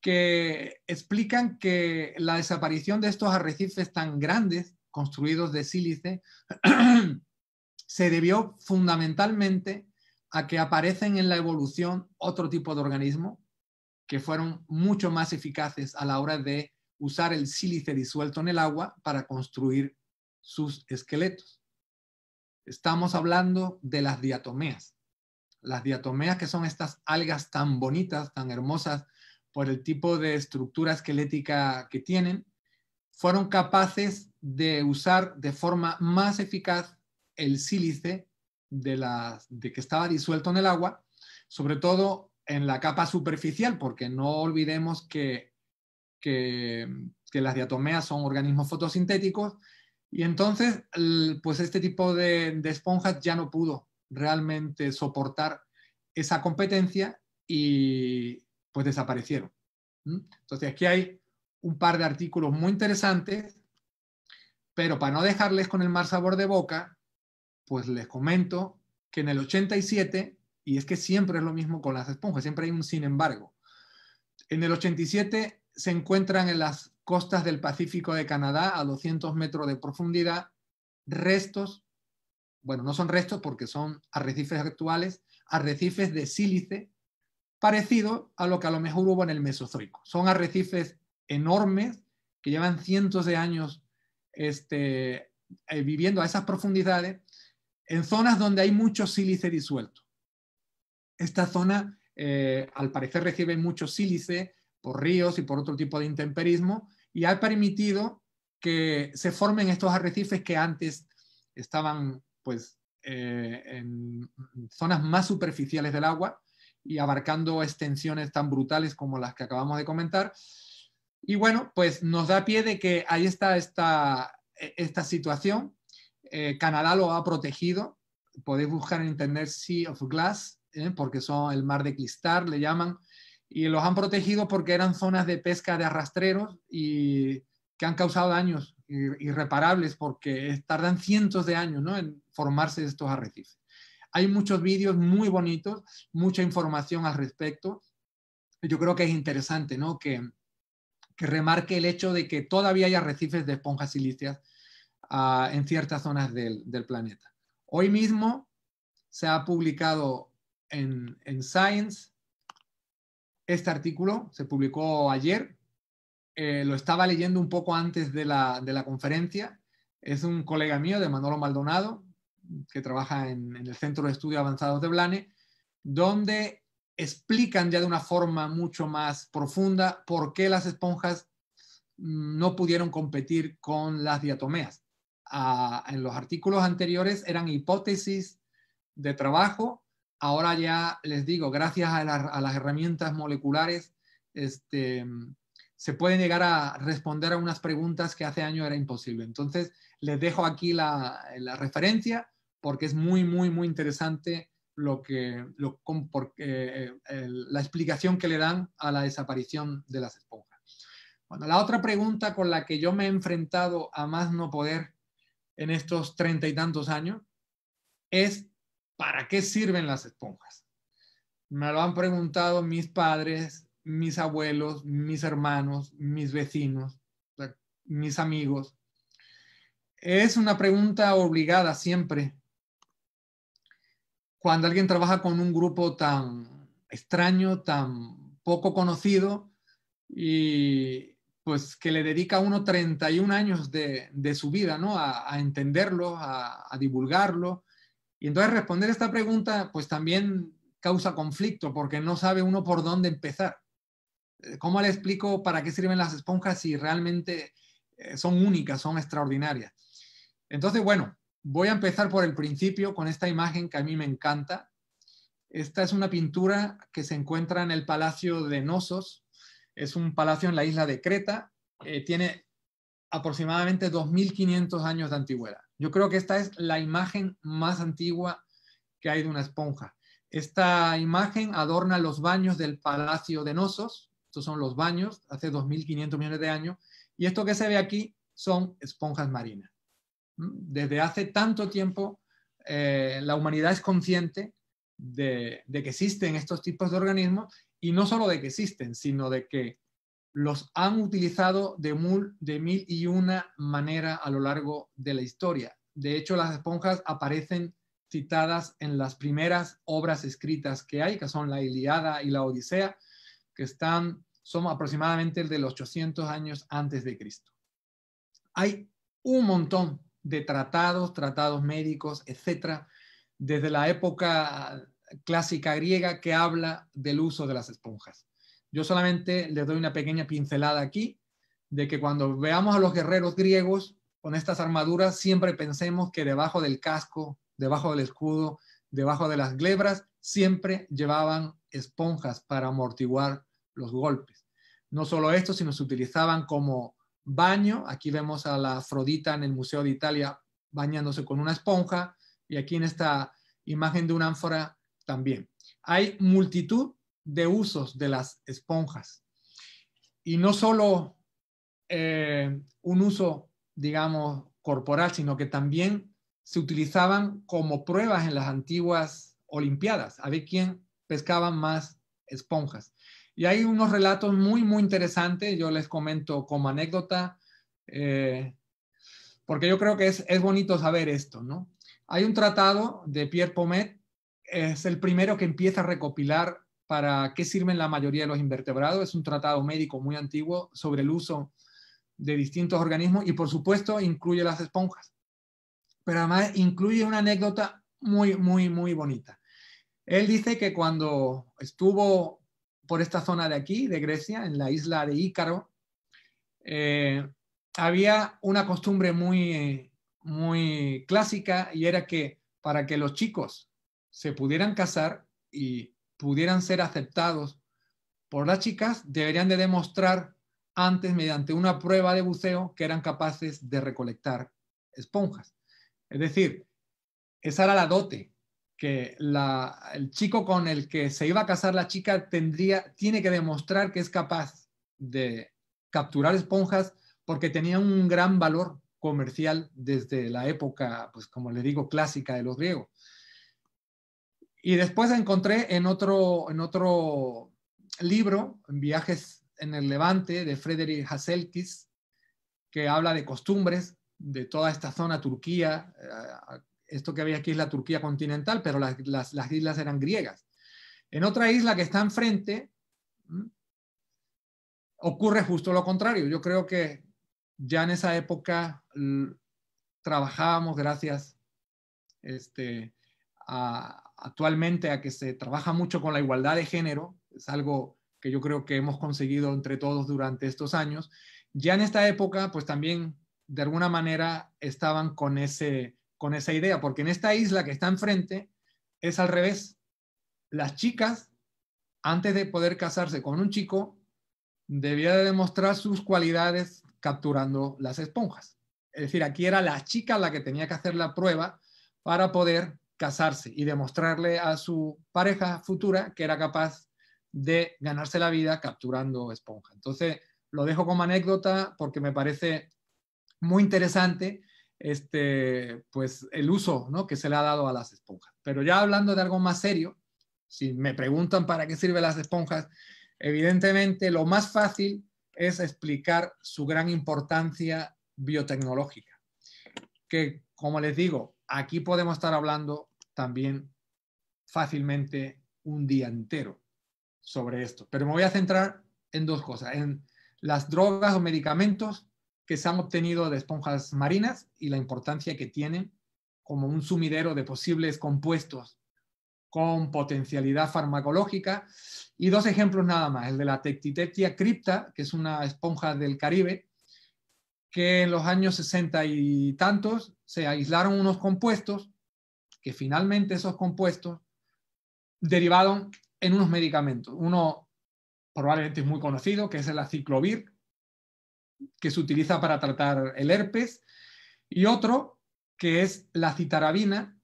Speaker 2: que explican que la desaparición de estos arrecifes tan grandes, construidos de sílice, se debió fundamentalmente a que aparecen en la evolución otro tipo de organismos que fueron mucho más eficaces a la hora de usar el sílice disuelto en el agua para construir sus esqueletos. Estamos hablando de las diatomeas. Las diatomeas que son estas algas tan bonitas, tan hermosas por el tipo de estructura esquelética que tienen, fueron capaces de usar de forma más eficaz el sílice de, la, de que estaba disuelto en el agua, sobre todo en la capa superficial, porque no olvidemos que que, las diatomeas son organismos fotosintéticos, y entonces, pues este tipo de, esponjas ya no pudo realmente soportar esa competencia y pues desaparecieron. Entonces aquí hay un par de artículos muy interesantes, pero para no dejarles con el mal sabor de boca, pues les comento que en el 87, y es que siempre es lo mismo con las esponjas, siempre hay un sin embargo, en el 87 se encuentran en las costas del Pacífico de Canadá a 200 metros de profundidad restos, bueno, no son restos porque son arrecifes actuales, arrecifes de sílice, parecido a lo que a lo mejor hubo en el Mesozoico. Son arrecifes enormes que llevan cientos de años este, eh, viviendo a esas profundidades en zonas donde hay mucho sílice disuelto. Esta zona, eh, al parecer, recibe mucho sílice, por ríos y por otro tipo de intemperismo, y ha permitido que se formen estos arrecifes que antes estaban pues, eh, en zonas más superficiales del agua y abarcando extensiones tan brutales como las que acabamos de comentar. Y bueno, pues nos da pie de que ahí está esta, e, situación. Eh, Canadá lo ha protegido. Podéis buscar en internet Sea of Glass, ¿eh? porque son el mar de cristal, le llaman y los han protegido porque eran zonas de pesca de arrastreros y que han causado daños irreparables porque tardan cientos de años en formarse estos arrecifes. Hay muchos vídeos muy bonitos, mucha información al respecto. Yo creo que es interesante ¿no? que, que remarque el hecho de que todavía hay arrecifes de esponjas silíceas ah, en ciertas zonas del, planeta. Hoy mismo se ha publicado en, en Science este artículo, se publicó ayer, eh, lo estaba leyendo un poco antes de la, de la, conferencia, es un colega mío de Manolo Maldonado, que trabaja en, el Centro de Estudios Avanzados de Blane, donde explican ya de una forma mucho más profunda por qué las esponjas no pudieron competir con las diatomeas. Ah, en los artículos anteriores eran hipótesis de trabajo Ahora ya les digo, gracias a, las herramientas moleculares, este, se pueden llegar a responder a unas preguntas que hace años era imposible. Entonces, les dejo aquí la, referencia porque es muy, muy, muy interesante lo que, eh, la explicación que le dan a la desaparición de las esponjas. Bueno, la otra pregunta con la que yo me he enfrentado a más no poder en estos treinta y tantos años es ¿para qué sirven las esponjas? Me lo han preguntado mis padres, mis abuelos, mis hermanos, mis vecinos, mis amigos. Es una pregunta obligada siempre. Cuando alguien trabaja con un grupo tan extraño, tan poco conocido, y pues que le dedica uno 31 años de, su vida, ¿no? A, entenderlo, a divulgarlo, y entonces responder esta pregunta, pues también causa conflicto, porque no sabe uno por dónde empezar. Eh, ¿Cómo le explico para qué sirven las esponjas si realmente eh, son únicas, son extraordinarias? Entonces, bueno, voy a empezar por el principio con esta imagen que a mí me encanta. Esta es una pintura que se encuentra en el Palacio de Nosos. Es un palacio en la isla de Creta. Eh, tiene aproximadamente 2.500 años de antigüedad. Yo creo que esta es la imagen más antigua que hay de una esponja. Esta imagen adorna los baños del Palacio de Nosos, estos son los baños, hace 2.500 millones de años, y esto que se ve aquí son esponjas marinas. Desde hace tanto tiempo eh, la humanidad es consciente de, que existen estos tipos de organismos y no solo de que existen, sino de que los han utilizado de, mil y una manera a lo largo de la historia. De hecho, las esponjas aparecen citadas en las primeras obras escritas que hay, que son la Iliada y la Odisea, que están, son aproximadamente de los 800 años antes de Cristo. Hay un montón de tratados, tratados médicos, etc., desde la época clásica griega que habla del uso de las esponjas. Yo solamente le doy una pequeña pincelada aquí de que cuando veamos a los guerreros griegos con estas armaduras, siempre pensemos que debajo del casco, debajo del escudo, debajo de las glebras, siempre llevaban esponjas para amortiguar los golpes. No solo esto, sino se utilizaban como baño. Aquí vemos a la Afrodita en el Museo de Italia bañándose con una esponja y aquí en esta imagen de una ánfora también. Hay multitud de usos de las esponjas. Y no solo eh, un uso, digamos, corporal, sino que también se utilizaban como pruebas en las antiguas Olimpiadas, a ver quién pescaba más esponjas. Y hay unos relatos muy, muy interesantes, yo les comento como anécdota, eh, porque yo creo que es, es, bonito saber esto, ¿no? Hay un tratado de Pierre Pomet, es el primero que empieza a recopilar para qué sirven la mayoría de los invertebrados. Es un tratado médico muy antiguo sobre el uso de distintos organismos y por supuesto incluye las esponjas. Pero además incluye una anécdota muy, muy, muy bonita. Él dice que cuando estuvo por esta zona de aquí, de Grecia, en la isla de Ícaro, eh, había una costumbre muy, muy clásica y era que para que los chicos se pudieran casar y pudieran ser aceptados por las chicas, deberían de demostrar antes mediante una prueba de buceo que eran capaces de recolectar esponjas. Es decir, esa era la dote que el chico con el que se iba a casar la chica tendría, tiene que demostrar que es capaz de capturar esponjas porque tenía un gran valor comercial desde la época, pues como le digo, clásica de los griegos. Y después encontré en otro, en otro libro, Viajes en el Levante, de Frederick Haselkis, que habla de costumbres de toda esta zona Turquía. Eh, esto que había aquí es la Turquía continental, pero las, las islas eran griegas. En otra isla que está enfrente, ocurre justo lo contrario. Yo creo que ya en esa época trabajábamos gracias este, a, actualmente a que se trabaja mucho con la igualdad de género, es algo que yo creo que hemos conseguido entre todos durante estos años, ya en esta época pues también de alguna manera estaban con, ese, con esa idea, porque en esta isla que está enfrente es al revés. Las chicas, antes de poder casarse con un chico, debía de demostrar sus cualidades capturando las esponjas. Es decir, aquí era la chica la que tenía que hacer la prueba para poder casarse y demostrarle a su pareja futura que era capaz de ganarse la vida capturando esponja. Entonces, lo dejo como anécdota porque me parece muy interesante este, pues, el uso que se le ha dado a las esponjas. Pero ya hablando de algo más serio, si me preguntan para qué sirven las esponjas, evidentemente lo más fácil es explicar su gran importancia biotecnológica, que como les digo, aquí podemos estar hablando también fácilmente un día entero sobre esto. Pero me voy a centrar en dos cosas, en las drogas o medicamentos que se han obtenido de esponjas marinas y la importancia que tienen como un sumidero de posibles compuestos con potencialidad farmacológica. Y dos ejemplos nada más, el de la Tectitectia cripta, que es una esponja del Caribe, que en los años sesenta y tantos se aislaron unos compuestos que finalmente esos compuestos derivaron en unos medicamentos. Uno probablemente es muy conocido, que es el aciclovir, que se utiliza para tratar el herpes, y otro que es la citarabina,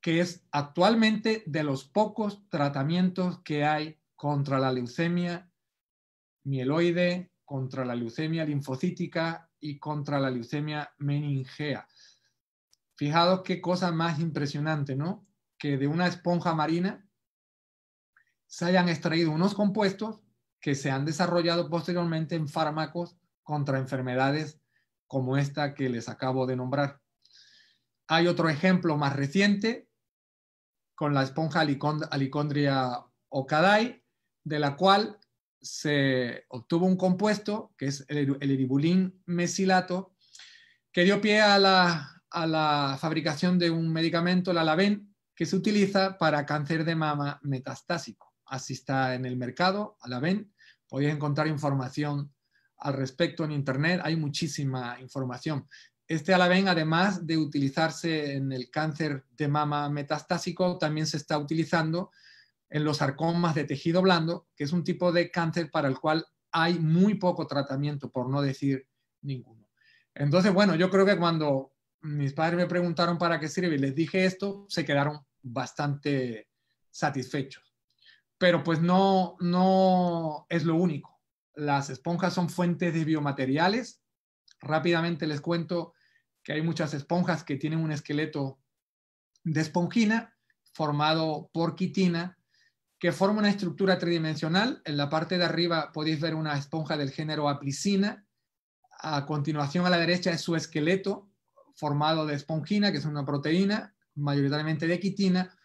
Speaker 2: que es actualmente de los pocos tratamientos que hay contra la leucemia mieloide, contra la leucemia linfocítica y contra la leucemia meningea. Fijados qué cosa más impresionante, ¿no? Que de una esponja marina se hayan extraído unos compuestos que se han desarrollado posteriormente en fármacos contra enfermedades como esta que les acabo de nombrar. Hay otro ejemplo más reciente con la esponja Alicondria ocadai, de la cual se obtuvo un compuesto que es el, eribulín mesilato, que dio pie a la a la fabricación de un medicamento, el Alaven, que se utiliza para cáncer de mama metastásico. Así está en el mercado, Alaven. Podéis encontrar información al respecto en Internet, hay muchísima información. Este Alaven, además de utilizarse en el cáncer de mama metastásico, también se está utilizando en los sarcomas de tejido blando, que es un tipo de cáncer para el cual hay muy poco tratamiento, por no decir ninguno. Entonces, bueno, yo creo que cuando mis padres me preguntaron para qué sirve y les dije esto, se quedaron bastante satisfechos. Pero pues no, no es lo único. Las esponjas son fuentes de biomateriales. Rápidamente les cuento que hay muchas esponjas que tienen un esqueleto de esponjina formado por quitina que forma una estructura tridimensional. En la parte de arriba podéis ver una esponja del género aplicina. A continuación a la derecha es su esqueleto formado de esponjina, que es una proteína, mayoritariamente de quitina,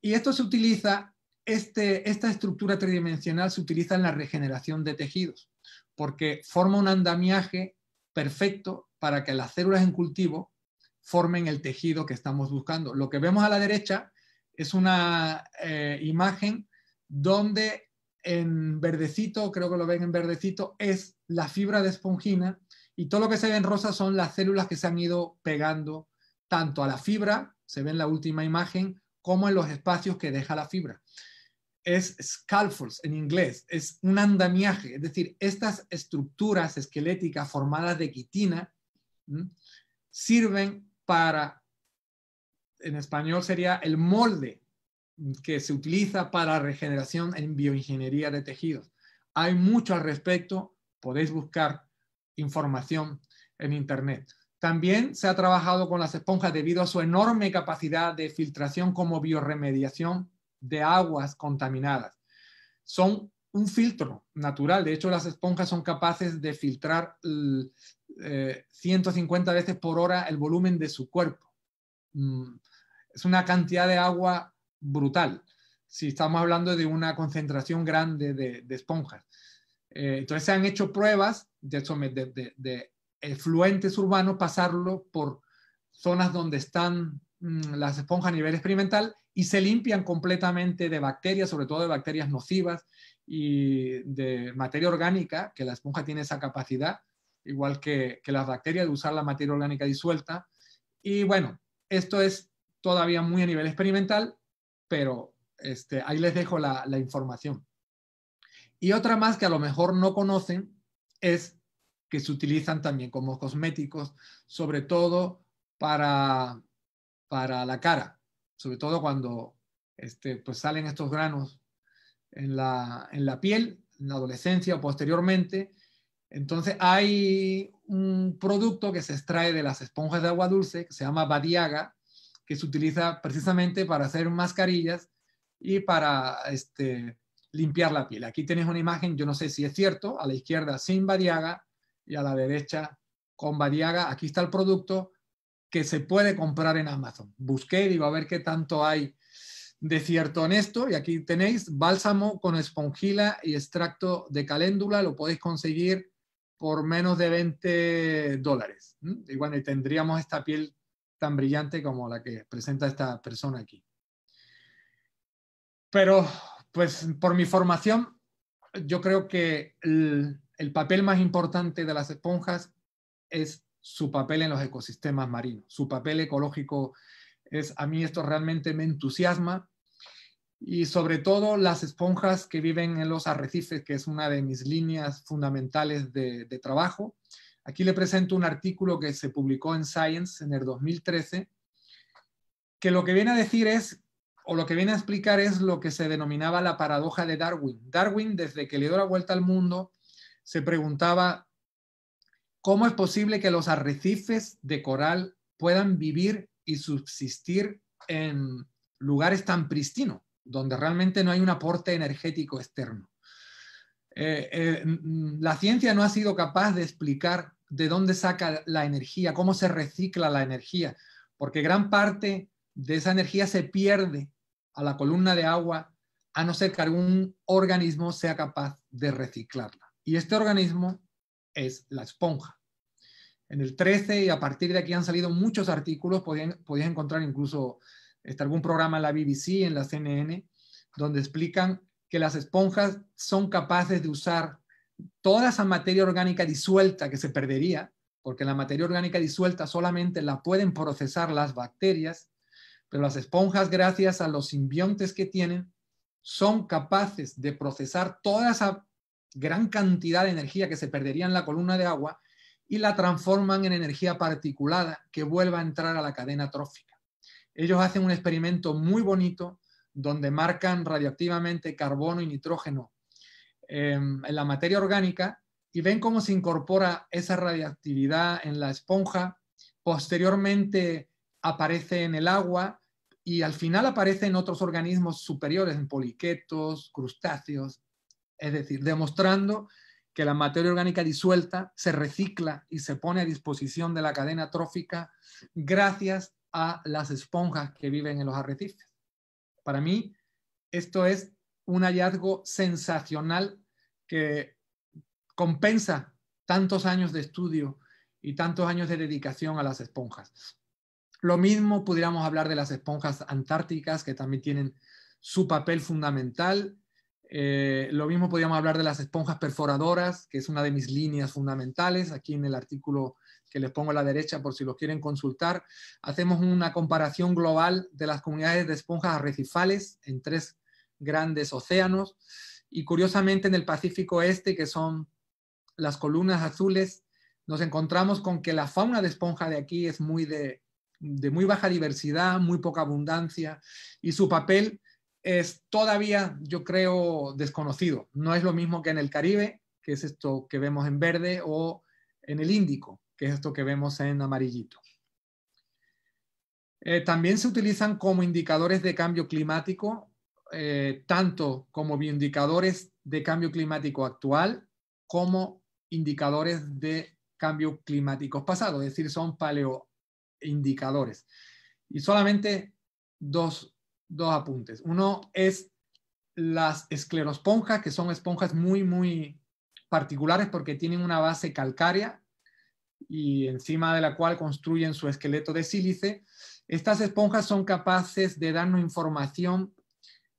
Speaker 2: y esto se utiliza, este, esta estructura tridimensional se utiliza en la regeneración de tejidos, porque forma un andamiaje perfecto para que las células en cultivo formen el tejido que estamos buscando. Lo que vemos a la derecha es una eh, imagen donde en verdecito, creo que lo ven en verdecito, es la fibra de esponjina y todo lo que se ve en rosa son las células que se han ido pegando tanto a la fibra, se ve en la última imagen, como en los espacios que deja la fibra. Es scaffolds en inglés, es un andamiaje, es decir, estas estructuras esqueléticas formadas de quitina sirven para, en español sería el molde que se utiliza para regeneración en bioingeniería de tejidos. Hay mucho al respecto, podéis buscar información en Internet. También se ha trabajado con las esponjas debido a su enorme capacidad de filtración como bioremediación de aguas contaminadas. Son un filtro natural. De hecho, las esponjas son capaces de filtrar 150 mm, eh, veces por hora el volumen de su cuerpo. Mm, es una cantidad de agua brutal si estamos hablando de una concentración grande de esponjas. Eh, entonces se han hecho pruebas de, de, efluentes urbanos, pasarlo por zonas donde están mm, las esponjas a nivel experimental y se limpian completamente de bacterias, sobre todo de bacterias nocivas y de materia orgánica, que la esponja tiene esa capacidad, igual que, las bacterias, de usar la materia orgánica disuelta. Y bueno, esto es todavía muy a nivel experimental, pero este, ahí les dejo la información. Y otra más que a lo mejor no conocen es que se utilizan también como cosméticos, sobre todo para, para la cara, sobre todo cuando este, pues salen estos granos en la, piel, en la adolescencia o posteriormente. Entonces hay un producto que se extrae de las esponjas de agua dulce, que se llama Badiaga, que se utiliza precisamente para hacer mascarillas y para este, limpiar la piel. Aquí tenéis una imagen, yo no sé si es cierto, a la izquierda sin variaga y a la derecha con variaga. Aquí está el producto que se puede comprar en Amazon. Busqué, y va a ver qué tanto hay de cierto en esto. Y aquí tenéis bálsamo con esponjila y extracto de caléndula. Lo podéis conseguir por menos de 20 dólares. Y bueno, y tendríamos esta piel tan brillante como la que presenta esta persona aquí. Pero pues por mi formación, yo creo que el, papel más importante de las esponjas es su papel en los ecosistemas marinos, su papel ecológico es a mí esto realmente me entusiasma y sobre todo las esponjas que viven en los arrecifes, que es una de mis líneas fundamentales de, de trabajo. Aquí le presento un artículo que se publicó en Science en el 2013, que lo que viene a decir es o lo que viene a explicar es lo que se denominaba la paradoja de Darwin. Darwin, desde que le dio la vuelta al mundo, se preguntaba, ¿cómo es posible que los arrecifes de coral puedan vivir y subsistir en lugares tan pristinos, donde realmente no hay un aporte energético externo? Eh, eh, la ciencia no ha sido capaz de explicar de dónde saca la energía, cómo se recicla la energía, porque gran parte de esa energía se pierde a la columna de agua, a no ser que algún organismo sea capaz de reciclarla. Y este organismo es la esponja. En el 13 y a partir de aquí han salido muchos artículos, podéis encontrar incluso está algún programa en la BBC, en la CNN, donde explican que las esponjas son capaces de usar toda esa materia orgánica disuelta que se perdería, porque la materia orgánica disuelta solamente la pueden procesar las bacterias, pero las esponjas, gracias a los simbiontes que tienen, son capaces de procesar toda esa gran cantidad de energía que se perdería en la columna de agua y la transforman en energía particulada que vuelva a entrar a la cadena trófica. Ellos hacen un experimento muy bonito donde marcan radioactivamente carbono y nitrógeno em, en la materia orgánica y ven cómo se incorpora esa radiactividad en la esponja. Posteriormente aparece en el agua y al final aparece en otros organismos superiores, en poliquetos, crustáceos, es decir, demostrando que la materia orgánica disuelta se recicla y se pone a disposición de la cadena trófica gracias a las esponjas que viven en los arrecifes. Para mí, esto es un hallazgo sensacional que compensa tantos años de estudio y tantos años de dedicación a las esponjas. Lo mismo pudiéramos hablar de las esponjas antárticas, que también tienen su papel fundamental. Eh, lo mismo podríamos hablar de las esponjas perforadoras, que es una de mis líneas fundamentales. Aquí en el artículo que les pongo a la derecha por si los quieren consultar, hacemos una comparación global de las comunidades de esponjas arrecifales en tres grandes océanos. Y curiosamente en el Pacífico Este, que son las columnas azules, nos encontramos con que la fauna de esponja de aquí es muy de de muy baja diversidad, muy poca abundancia y su papel es todavía, yo creo, desconocido. No es lo mismo que en el Caribe, que es esto que vemos en verde, o en el Índico, que es esto que vemos en amarillito. Eh, también se utilizan como indicadores de cambio climático, eh, tanto como indicadores de cambio climático actual como indicadores de cambio climático pasado, es decir, son paleo indicadores. Y solamente dos, dos apuntes. Uno es las esclerosponjas, que son esponjas muy, muy particulares porque tienen una base calcárea y encima de la cual construyen su esqueleto de sílice. Estas esponjas son capaces de darnos información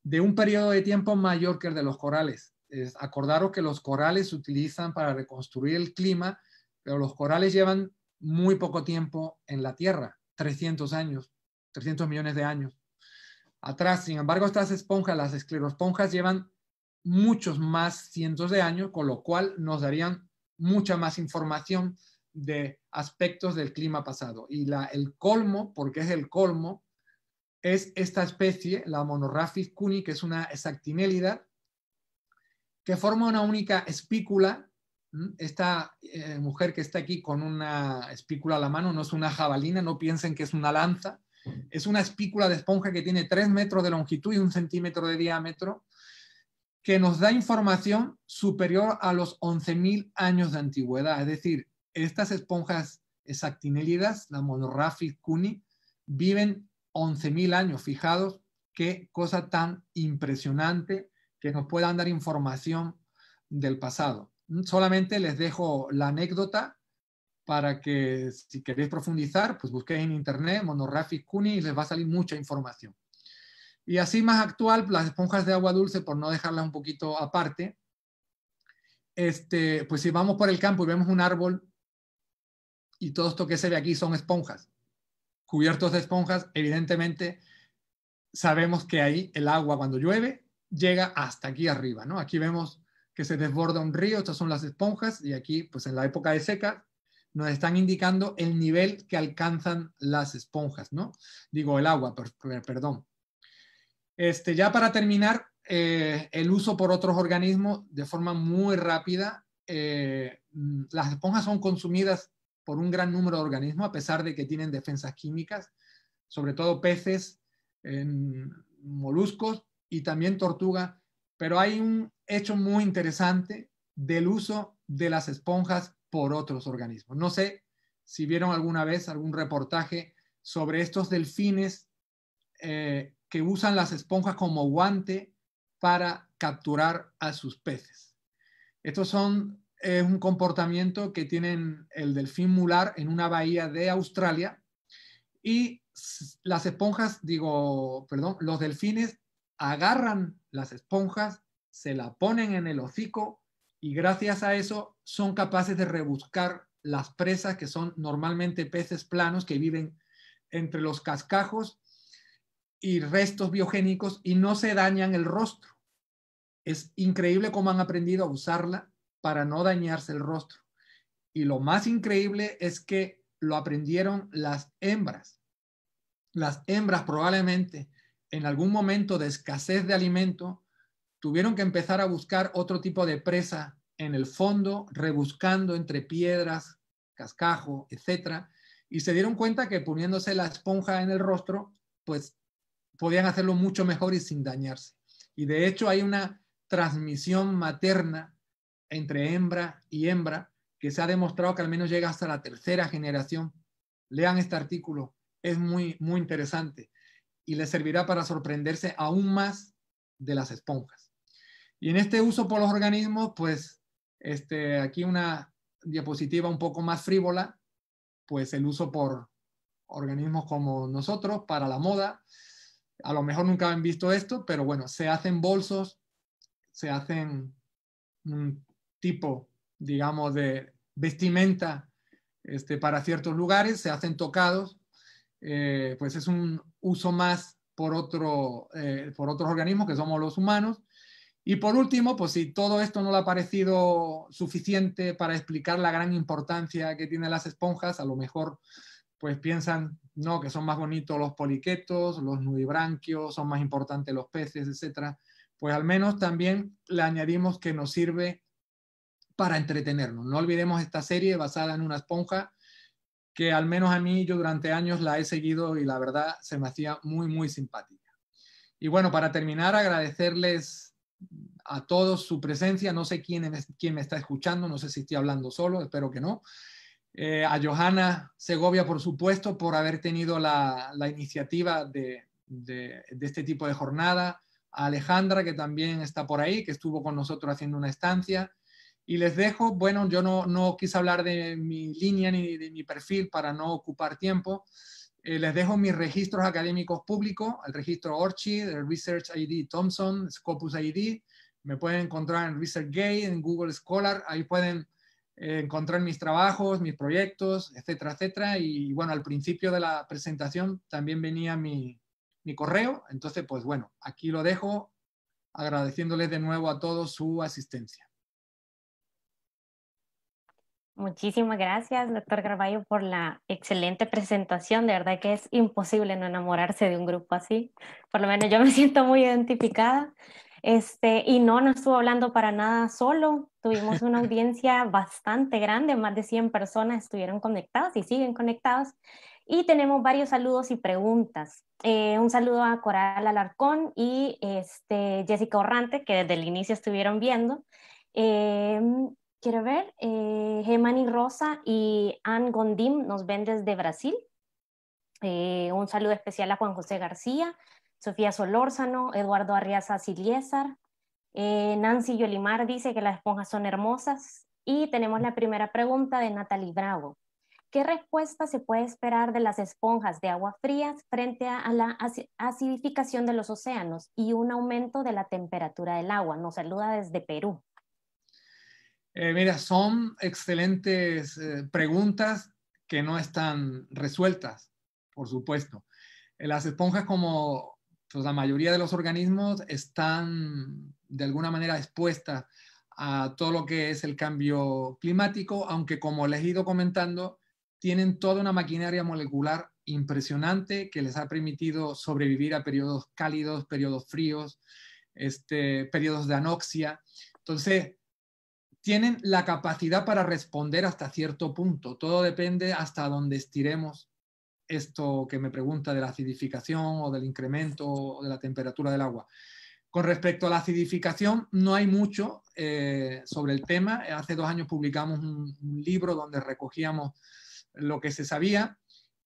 Speaker 2: de un periodo de tiempo mayor que el de los corales. Es, acordaros que los corales se utilizan para reconstruir el clima, pero los corales llevan muy poco tiempo en la Tierra, 300 años, 300 millones de años atrás. Sin embargo, estas esponjas, las esclerosponjas, llevan muchos más cientos de años, con lo cual nos darían mucha más información de aspectos del clima pasado. Y la, el colmo, porque es el colmo, es esta especie, la Monoraphis cuni, que es una exactinélida, que forma una única espícula esta eh, mujer que está aquí con una espícula a la mano no es una jabalina, no piensen que es una lanza, es una espícula de esponja que tiene 3 metros de longitud y un centímetro de diámetro, que nos da información superior a los 11.000 años de antigüedad. Es decir, estas esponjas exactinélidas, la monorrafi cuni, viven 11.000 años, fijados, qué cosa tan impresionante que nos puedan dar información del pasado. Solamente les dejo la anécdota para que si queréis profundizar, pues busquéis en internet Monorrafi Cuni y les va a salir mucha información. Y así más actual, las esponjas de agua dulce, por no dejarlas un poquito aparte, este, pues si vamos por el campo y vemos un árbol y todo esto que se ve aquí son esponjas, cubiertos de esponjas, evidentemente sabemos que ahí el agua cuando llueve llega hasta aquí arriba, ¿no? Aquí vemos que se desborda un río, estas son las esponjas, y aquí, pues en la época de seca, nos están indicando el nivel que alcanzan las esponjas, ¿no? Digo, el agua, perdón. Este, ya para terminar, eh, el uso por otros organismos de forma muy rápida. Eh, mm, las esponjas son consumidas por un gran número de organismos, a pesar de que tienen defensas químicas, sobre todo peces, en moluscos y también tortuga pero hay un hecho muy interesante del uso de las esponjas por otros organismos. No sé si vieron alguna vez algún reportaje sobre estos delfines eh, que usan las esponjas como guante para capturar a sus peces. Esto es eh, un comportamiento que tienen el delfín mular en una bahía de Australia y las esponjas, digo, perdón, los delfines agarran las esponjas, se la ponen en el hocico y gracias a eso son capaces de rebuscar las presas que son normalmente peces planos que viven entre los cascajos y restos biogénicos y no se dañan el rostro. Es increíble cómo han aprendido a usarla para no dañarse el rostro. Y lo más increíble es que lo aprendieron las hembras. Las hembras probablemente en algún momento de escasez de alimento, tuvieron que empezar a buscar otro tipo de presa en el fondo, rebuscando entre piedras, cascajo, etc. Y se dieron cuenta que poniéndose la esponja en el rostro, pues podían hacerlo mucho mejor y sin dañarse. Y de hecho hay una transmisión materna entre hembra y hembra que se ha demostrado que al menos llega hasta la tercera generación. Lean este artículo, es muy, muy interesante y les servirá para sorprenderse aún más de las esponjas. Y en este uso por los organismos, pues este, aquí una diapositiva un poco más frívola, pues el uso por organismos como nosotros para la moda. A lo mejor nunca han visto esto, pero bueno, se hacen bolsos, se hacen un tipo, digamos, de vestimenta este, para ciertos lugares, se hacen tocados. Eh, pues es un uso más por, otro, eh, por otros organismos que somos los humanos. Y por último, pues si todo esto no le ha parecido suficiente para explicar la gran importancia que tienen las esponjas, a lo mejor pues piensan no que son más bonitos los poliquetos, los nudibranquios, son más importantes los peces, etc. Pues al menos también le añadimos que nos sirve para entretenernos. No olvidemos esta serie basada en una esponja que al menos a mí yo durante años la he seguido y la verdad se me hacía muy, muy simpática. Y bueno, para terminar, agradecerles a todos su presencia. No sé quién, es, quién me está escuchando, no sé si estoy hablando solo, espero que no. Eh, a Johanna Segovia, por supuesto, por haber tenido la, iniciativa de, este tipo de jornada. A Alejandra, que también está por ahí, que estuvo con nosotros haciendo una estancia. Y les dejo, bueno, yo no, no quise hablar de mi línea ni de mi perfil para no ocupar tiempo. Eh, les dejo mis registros académicos públicos, el registro ORCHI, el Research ID Thompson, Scopus ID. Me pueden encontrar en ResearchGate, en Google Scholar. Ahí pueden eh, encontrar mis trabajos, mis proyectos, etcétera, etcétera. Y bueno, al principio de la presentación también venía mi, mi correo. Entonces, pues bueno, aquí lo dejo agradeciéndoles de nuevo a todos su asistencia.
Speaker 3: Muchísimas gracias, doctor Garballo, por la excelente presentación. De verdad que es imposible no enamorarse de un grupo así. Por lo menos yo me siento muy identificada. Este, y no, no estuvo hablando para nada solo. Tuvimos una audiencia bastante grande, más de 100 personas estuvieron conectadas y siguen conectadas. Y tenemos varios saludos y preguntas. Eh, un saludo a Coral Alarcón y este, Jessica Orrante, que desde el inicio estuvieron viendo. Eh, quiero ver, eh, Gemani Rosa y Anne Gondim nos ven desde Brasil. Eh, un saludo especial a Juan José García, Sofía Solórzano, Eduardo Arriaza Siliesar. Eh, Nancy Yolimar dice que las esponjas son hermosas. Y tenemos la primera pregunta de Natalie Bravo. ¿Qué respuesta se puede esperar de las esponjas de agua frías frente a la acidificación de los océanos y un aumento de la temperatura del agua? Nos saluda desde Perú.
Speaker 2: Eh, mira, son excelentes eh, preguntas que no están resueltas, por supuesto. Eh, las esponjas, como pues, la mayoría de los organismos, están de alguna manera expuestas a todo lo que es el cambio climático, aunque como les he ido comentando, tienen toda una maquinaria molecular impresionante que les ha permitido sobrevivir a periodos cálidos, periodos fríos, este, periodos de anoxia. Entonces, tienen la capacidad para responder hasta cierto punto. Todo depende hasta dónde estiremos esto que me pregunta de la acidificación o del incremento de la temperatura del agua. Con respecto a la acidificación, no hay mucho eh, sobre el tema. Hace dos años publicamos un, libro donde recogíamos lo que se sabía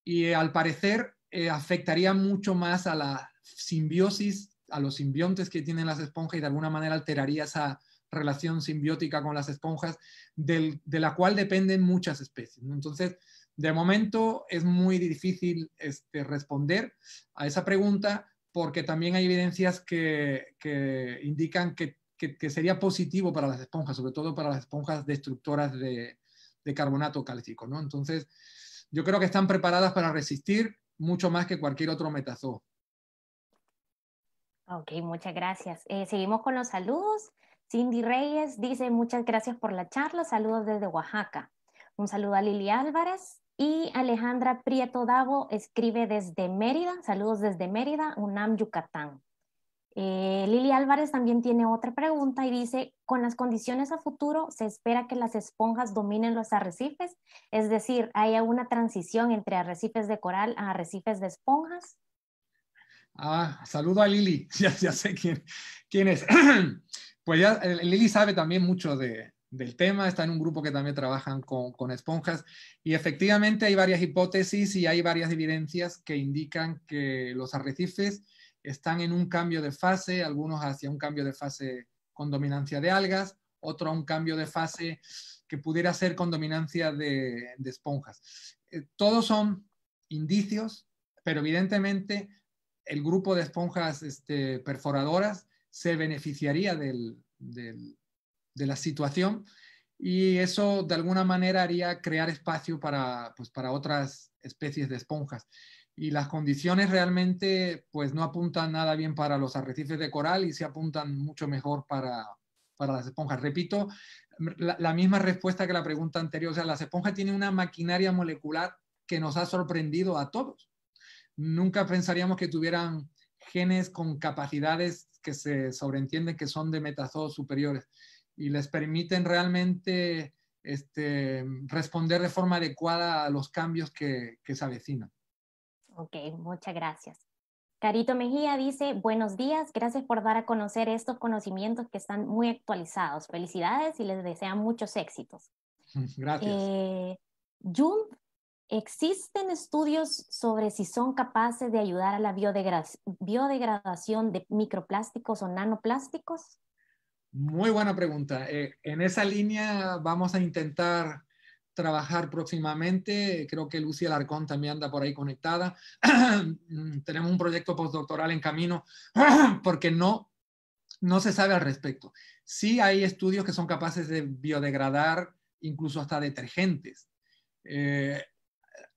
Speaker 2: y eh, al parecer eh, afectaría mucho más a la simbiosis, a los simbiontes que tienen las esponjas y de alguna manera alteraría esa, relación simbiótica con las esponjas, de la cual dependen muchas especies. Entonces, de momento es muy difícil este, responder a esa pregunta porque también hay evidencias que, indican que, sería positivo para las esponjas, sobre todo para las esponjas destructoras de, carbonato cálcico. Entonces, yo creo que están preparadas para resistir mucho más que cualquier otro metazoo.
Speaker 3: Ok, muchas gracias. Eh, seguimos con los saludos. Cindy Reyes dice, muchas gracias por la charla, saludos desde Oaxaca. Un saludo a Lili Álvarez y Alejandra Prieto Davo escribe desde Mérida, saludos desde Mérida, UNAM, Yucatán. Eh, Lili Álvarez también tiene otra pregunta y dice, con las condiciones a futuro se espera que las esponjas dominen los arrecifes, es decir, ¿hay alguna transición entre arrecifes de coral a arrecifes de esponjas?
Speaker 2: Ah, saludo a Lili, ya, sé quién, quién es. pues ya eh, Lili sabe también mucho del tema, está en un grupo que también trabajan con, esponjas y efectivamente hay varias hipótesis y hay varias evidencias que indican que los arrecifes están en un cambio de fase, algunos hacia un cambio de fase con dominancia de algas, otro a un cambio de fase que pudiera ser con dominancia de, esponjas. Eh, todos son indicios, pero evidentemente el grupo de esponjas este, perforadoras se beneficiaría de la situación y eso de alguna manera haría crear espacio pues, para, otras especies de esponjas. Y las condiciones realmente pues, no apuntan nada bien para los arrecifes de coral y se apuntan mucho mejor para, las esponjas. Repito, la, misma respuesta que la pregunta anterior, o sea, las esponjas tienen una maquinaria molecular que nos ha sorprendido a todos. Nunca pensaríamos que tuvieran genes con capacidades que se sobreentiende que son de metazodos superiores y les permiten realmente este, responder de forma adecuada a los cambios que, que se avecinan.
Speaker 3: Ok, muchas gracias. Carito Mejía dice, buenos días, gracias por dar a conocer estos conocimientos que están muy actualizados. Felicidades y les desean muchos éxitos. Gracias. Eh, Existen estudios sobre si son capaces de ayudar a la biodegradación de microplásticos o nanoplásticos.
Speaker 2: Muy buena pregunta. Eh, en esa línea vamos a intentar trabajar próximamente. Creo que Lucia Larcón también anda por ahí conectada. Mm, tenemos un proyecto postdoctoral en camino porque no, no se sabe al respecto. Sí hay estudios que son capaces de biodegradar incluso hasta detergentes. Eh,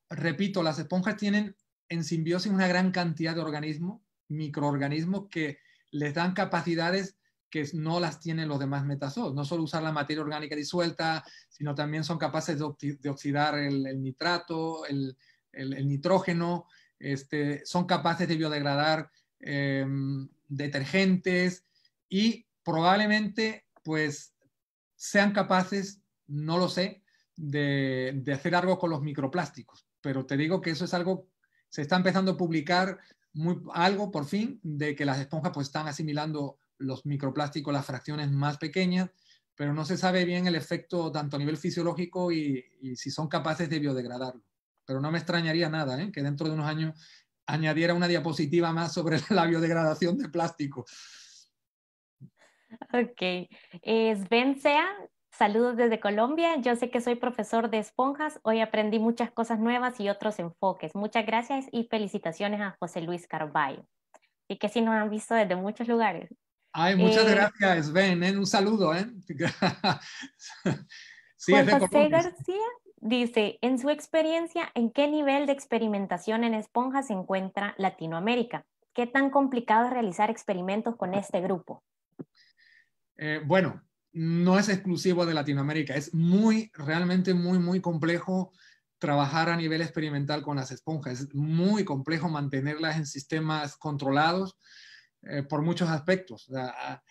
Speaker 2: repito, las esponjas tienen en simbiosis una gran cantidad de organismos, microorganismos que les dan capacidades que no las tienen los demás metazoos. No solo usar la materia orgánica disuelta, sino también son capaces de, oxidar el, nitrato, el, nitrógeno, este, son capaces de biodegradar eh, detergentes y probablemente pues sean capaces, no lo sé, de hacer algo con los microplásticos pero te digo que eso es algo, se está empezando a publicar algo por fin de que las esponjas pues están asimilando los microplásticos, las fracciones más pequeñas, pero no se sabe bien el efecto tanto a nivel fisiológico y, si son capaces de biodegradarlo. Pero no me extrañaría nada ¿eh? que dentro de unos años añadiera una diapositiva más sobre la biodegradación de plástico.
Speaker 3: Ok. Eh, Sven Sea Saludos desde Colombia. Yo sé que soy profesor de esponjas. Hoy aprendí muchas cosas nuevas y otros enfoques. Muchas gracias y felicitaciones a José Luis Carballo. Y que si nos han visto desde muchos lugares.
Speaker 2: Ay, muchas eh, gracias, Ben. ¿eh? Un saludo. ¿eh?
Speaker 3: José García dice, en su experiencia, ¿en qué nivel de experimentación en esponjas se encuentra Latinoamérica? ¿Qué tan complicado es realizar experimentos con este grupo?
Speaker 2: Eh, bueno, no es exclusivo de Latinoamérica, es muy, realmente muy, muy complejo trabajar a nivel experimental con las esponjas. Es muy complejo mantenerlas en sistemas controlados eh, por muchos aspectos. Ah,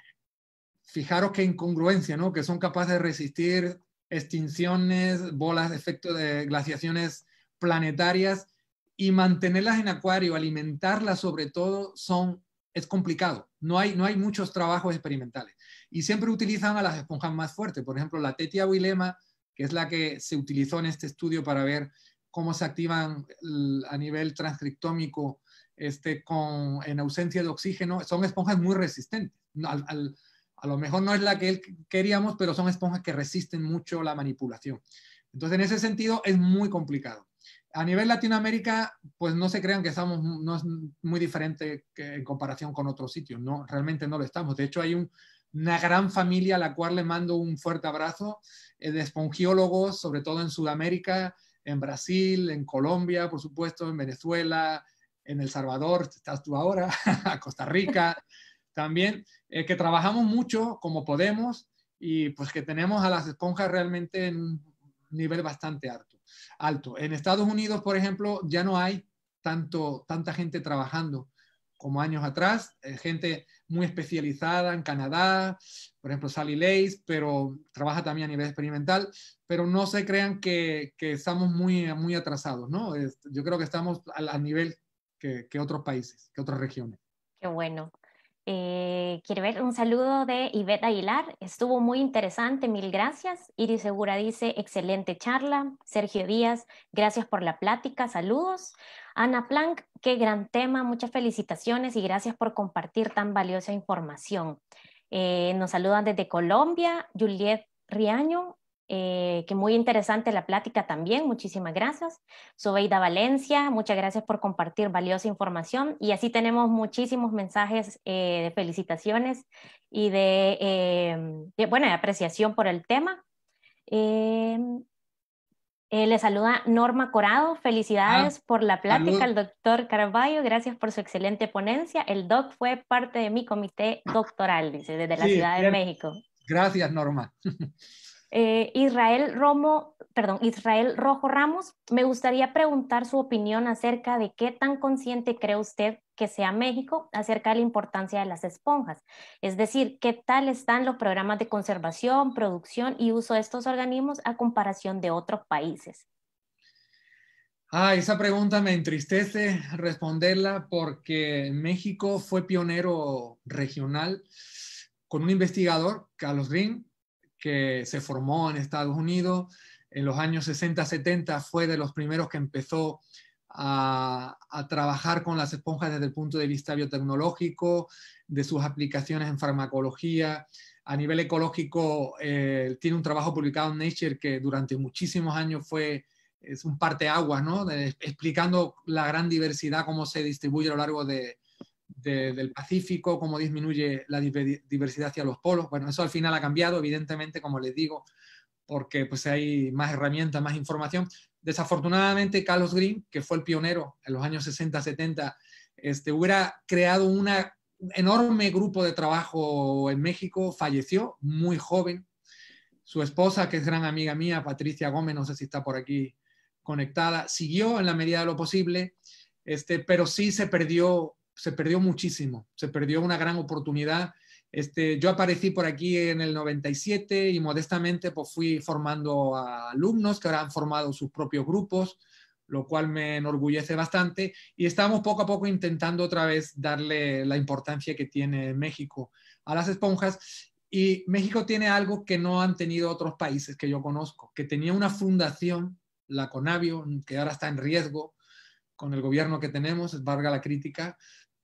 Speaker 2: fijaros qué incongruencia, ¿no? Que son capaces de resistir extinciones, bolas de efecto de glaciaciones planetarias y mantenerlas en acuario, alimentarlas sobre todo, son, es complicado. No hay, no hay muchos trabajos experimentales y siempre utilizan a las esponjas más fuertes. Por ejemplo, la tetia wilema, que es la que se utilizó en este estudio para ver cómo se activan a nivel transcriptómico este, con, en ausencia de oxígeno, son esponjas muy resistentes. a lo mejor no es la que queríamos, pero son esponjas que resisten mucho la manipulación. Entonces, en ese sentido, es muy complicado. A nivel Latinoamérica, pues no se crean que estamos, no es muy diferente en comparación con otros sitios, no, realmente no lo estamos. De hecho, hay un, una gran familia a la cual le mando un fuerte abrazo eh, de espongiólogos, sobre todo en Sudamérica, en Brasil, en Colombia, por supuesto, en Venezuela, en El Salvador, estás tú ahora, a Costa Rica también, eh, que trabajamos mucho como podemos y pues que tenemos a las esponjas realmente en un nivel bastante alto. alto. En Estados Unidos, por ejemplo, ya no hay tanta gente trabajando como años atrás, eh, gente muy especializada en Canadá, por ejemplo Sally Lace, pero trabaja también a nivel experimental, pero no se crean que, estamos muy, muy atrasados, ¿no? Este, yo creo que estamos al, nivel que, que, otros países, que otras regiones.
Speaker 3: Qué bueno. Eh, quiero ver un saludo de Iveta Aguilar. Estuvo muy interesante, mil gracias. Iris Segura dice, excelente charla. Sergio Díaz, gracias por la plática, saludos. Ana Planck, qué gran tema, muchas felicitaciones y gracias por compartir tan valiosa información. Eh, nos saludan desde Colombia, Juliet Riaño, eh, que muy interesante la plática también, muchísimas gracias. Sobeida Valencia, muchas gracias por compartir valiosa información y así tenemos muchísimos mensajes eh, de felicitaciones y em, de, bueno, de apreciación por el tema. Em, eh, le saluda Norma Corado, ah, felicidades por la plática al doctor Carballo, gracias por su excelente ponencia. El doc fue parte de mi comité doctoral, dice, desde la Ciudad de México.
Speaker 2: Gracias, Norma.
Speaker 3: Eh, Israel Romo, perdón, Israel Rojo Ramos, me gustaría preguntar su opinión acerca de qué tan consciente cree usted que sea México acerca de la importancia de las esponjas. Es decir, ¿qué tal están los programas de conservación, producción y uso de estos organismos a comparación de otros países?
Speaker 2: Ah, esa pregunta me entristece responderla porque México fue pionero regional con un investigador, Carlos Green, que se formó en Estados Unidos. En los años 60-70 fue de los primeros que empezó a, trabajar con las esponjas desde el punto de vista biotecnológico, de sus aplicaciones en farmacología. A nivel ecológico, eh, tiene un trabajo publicado en Nature que durante muchísimos años fue es un parteaguas, ¿no? explicando la gran diversidad, cómo se distribuye a lo largo de, del Pacífico, cómo disminuye la diversidad hacia los polos. Bueno, eso al final ha cambiado, evidentemente, como les digo, porque pues hay más herramientas, más información. Desafortunadamente, Carlos Green, que fue el pionero en los años 60-70, este, hubiera creado un enorme grupo de trabajo en México, falleció muy joven. Su esposa, que es gran amiga mía, Patricia Gómez, no sé si está por aquí conectada, siguió en la medida de lo posible, este, pero sí se perdió se perdió muchísimo, se perdió una gran oportunidad. Este, yo aparecí por aquí en el 97 y modestamente pues, fui formando alumnos que ahora han formado sus propios grupos, lo cual me enorgullece bastante. Y estamos poco a poco intentando otra vez darle la importancia que tiene México a las esponjas. Y México tiene algo que no han tenido otros países que yo conozco, que tenía una fundación, la Conavio, que ahora está en riesgo con el gobierno que tenemos, es varga la crítica,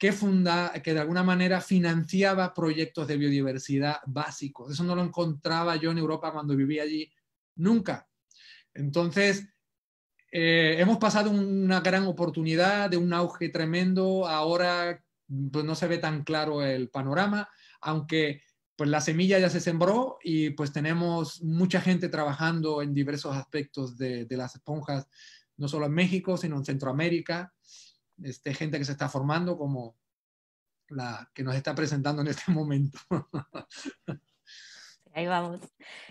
Speaker 2: que, funda, que de alguna manera financiaba proyectos de biodiversidad básicos. Eso no lo encontraba yo en Europa cuando vivía allí nunca. Entonces, eh, hemos pasado una gran oportunidad de un auge tremendo. Ahora pues, no se ve tan claro el panorama, aunque pues, la semilla ya se sembró y pues tenemos mucha gente trabajando en diversos aspectos de, de las esponjas, no solo en México, sino en Centroamérica este, gente que se está formando como la que nos está presentando en este momento.
Speaker 3: Ahí vamos.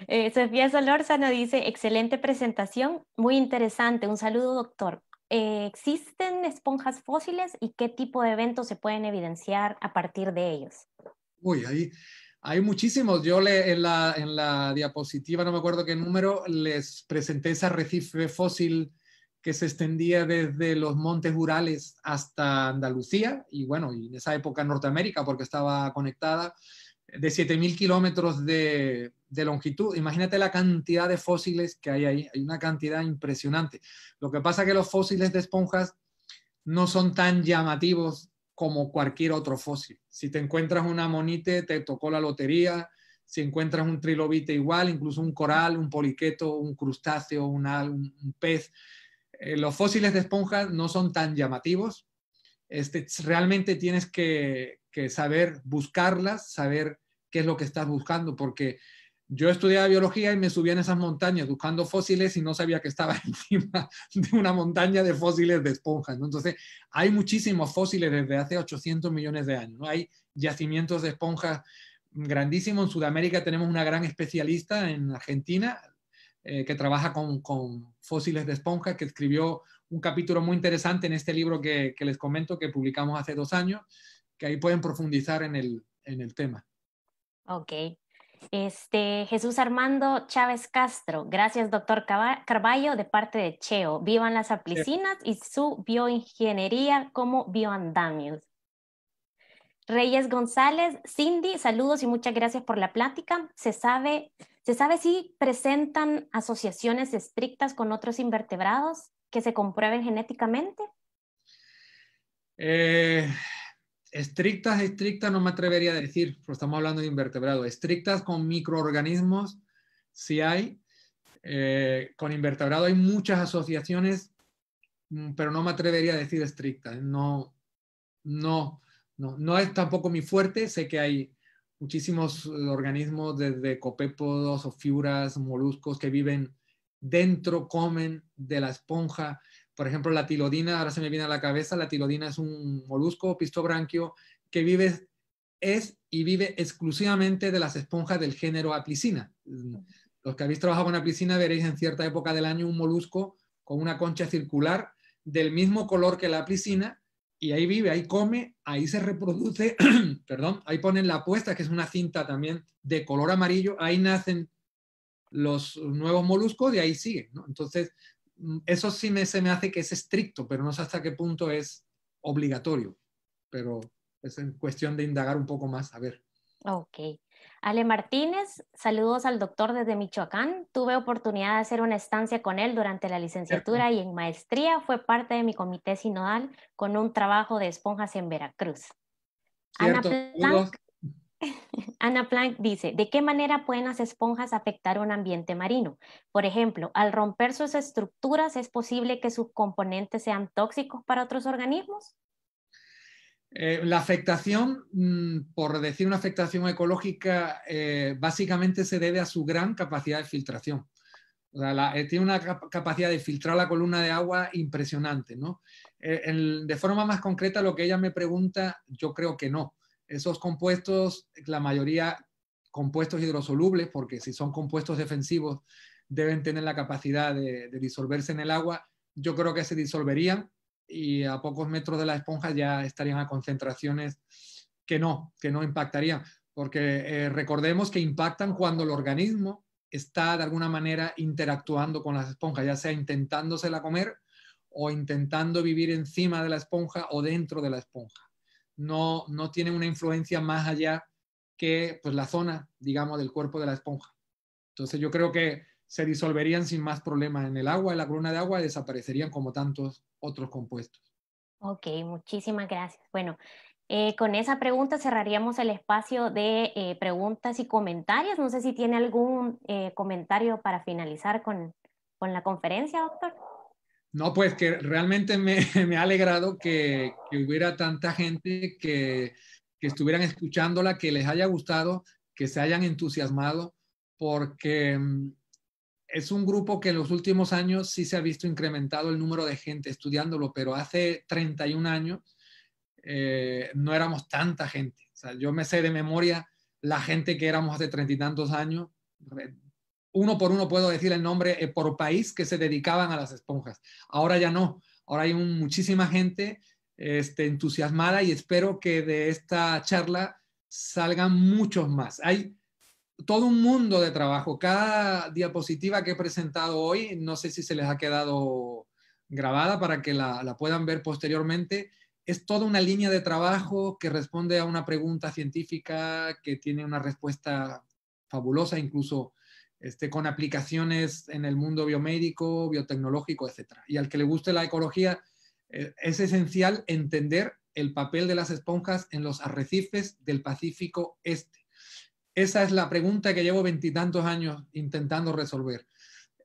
Speaker 3: Eh, Sofía Solórzano dice, excelente presentación, muy interesante. Un saludo, doctor. Eh, ¿Existen esponjas fósiles y qué tipo de eventos se pueden evidenciar a partir de ellos?
Speaker 2: Uy, ahí, hay muchísimos. Yo le, en, la, en, la, diapositiva, no me acuerdo qué número, les presenté ese arrecife fósil que se extendía desde los montes Urales hasta Andalucía y bueno, y en esa época Norteamérica porque estaba conectada de 7.000 kilómetros de, de, longitud. Imagínate la cantidad de fósiles que hay ahí, hay una cantidad impresionante. Lo que pasa es que los fósiles de esponjas no son tan llamativos como cualquier otro fósil. Si te encuentras una monite, te tocó la lotería, si encuentras un trilobite igual, incluso un coral, un poliqueto, un crustáceo, un pez, eh, los fósiles de esponjas no son tan llamativos. Este, realmente tienes que, saber buscarlas, saber qué es lo que estás buscando, porque yo estudiaba biología y me subía en esas montañas buscando fósiles y no sabía que estaba encima de una montaña de fósiles de esponjas. Entonces, hay muchísimos fósiles desde hace 800 millones de años. Hay yacimientos de esponjas grandísimos. En Sudamérica tenemos una gran especialista en Argentina, eh, que trabaja con, con, fósiles de esponja, que escribió un capítulo muy interesante en este libro que, que les comento, que publicamos hace dos años, que ahí pueden profundizar en el, en el tema.
Speaker 3: Ok. Este, Jesús Armando Chávez Castro, gracias doctor Carballo de parte de Cheo. Vivan las aplicinas y su bioingeniería como bioandamios. Reyes González, Cindy, saludos y muchas gracias por la plática. Se sabe ¿Se sabe si presentan asociaciones estrictas con otros invertebrados que se comprueben genéticamente?
Speaker 2: Eh, estrictas, estrictas no me atrevería a decir, estamos hablando de invertebrados. Estrictas con microorganismos sí hay. Eh, con invertebrados hay muchas asociaciones, mm, pero no me atrevería a decir estrictas. No, no, no, no es tampoco mi fuerte. Sé que hay muchísimos eh, organismos desde copépodos, o ofiuras, moluscos que viven dentro, comen de la esponja. Por ejemplo, la tilodina, ahora se me viene a la cabeza, la tilodina es un molusco pistobranquio que vive, es y vive exclusivamente de las esponjas del género aplicina. Los que habéis trabajado con piscina veréis en cierta época del año un molusco con una concha circular del mismo color que la aplicina y ahí vive, ahí come, ahí se reproduce, perdón, ahí ponen la apuesta, que es una cinta también de color amarillo, ahí nacen los nuevos moluscos y ahí siguen, Entonces, mm, eso sí me, se me hace que es estricto, pero no sé hasta qué punto es obligatorio, pero es cuestión de indagar un poco más, a ver.
Speaker 3: Ok. Ale Martínez, saludos al doctor desde Michoacán. Tuve oportunidad de hacer una estancia con él durante la licenciatura y en maestría. Fue parte de mi comité sinodal con un trabajo de esponjas en Veracruz. Ana Planck, dice, ¿de qué manera pueden las esponjas afectar un ambiente marino? Por ejemplo, al romper sus estructuras, ¿es posible que sus componentes sean tóxicos para otros organismos?
Speaker 2: Eh, la afectación, mm, por decir una afectación ecológica, eh, básicamente se debe a su gran capacidad de filtración. Eh, tiene una capacidad de filtrar la columna de agua impresionante. ¿no? de forma más concreta, lo que ella me pregunta, yo creo que no. Esos compuestos, la mayoría compuestos hidrosolubles, porque si son compuestos defensivos, deben tener la capacidad de disolverse en el agua. Yo creo que se disolverían y a pocos metros de la esponja ya estarían a concentraciones que no, que no impactarían, porque eh, recordemos que impactan cuando el organismo está de alguna manera interactuando con las esponjas, ya sea intentándosela comer o intentando vivir encima de la esponja o dentro de la esponja. No, no tiene una influencia más allá que pues, la zona, digamos, del cuerpo de la esponja. Entonces yo creo que se disolverían sin más problema en el agua, en la columna de agua, y desaparecerían como tantos otros compuestos.
Speaker 3: Ok, muchísimas gracias. Bueno, eh, con esa pregunta cerraríamos el espacio de eh, preguntas y comentarios. No sé si tiene algún eh, comentario para finalizar con, la conferencia, doctor.
Speaker 2: No, pues que realmente me, ha alegrado que, hubiera tanta gente que, que estuvieran escuchándola, que les haya gustado, que se hayan entusiasmado, porque mm, es un grupo que en los últimos años sí se ha visto incrementado el número de gente estudiándolo, pero hace 31 años eh, no éramos tanta gente. O sea, yo me sé de memoria la gente que éramos hace treinta y tantos años. Uno por uno puedo decir el nombre eh, por país que se dedicaban a las esponjas. Ahora ya no. Ahora hay muchísima gente este, entusiasmada y espero que de esta charla salgan muchos más. Hay todo un mundo de trabajo. Cada diapositiva que he presentado hoy, no sé si se les ha quedado grabada para que la, puedan ver posteriormente, es toda una línea de trabajo que responde a una pregunta científica que tiene una respuesta fabulosa, incluso este, con aplicaciones en el mundo biomédico, biotecnológico, etc. Y al que le guste la ecología, eh, es esencial entender el papel de las esponjas en los arrecifes del Pacífico Este esa es la pregunta que llevo veintitantos años intentando resolver.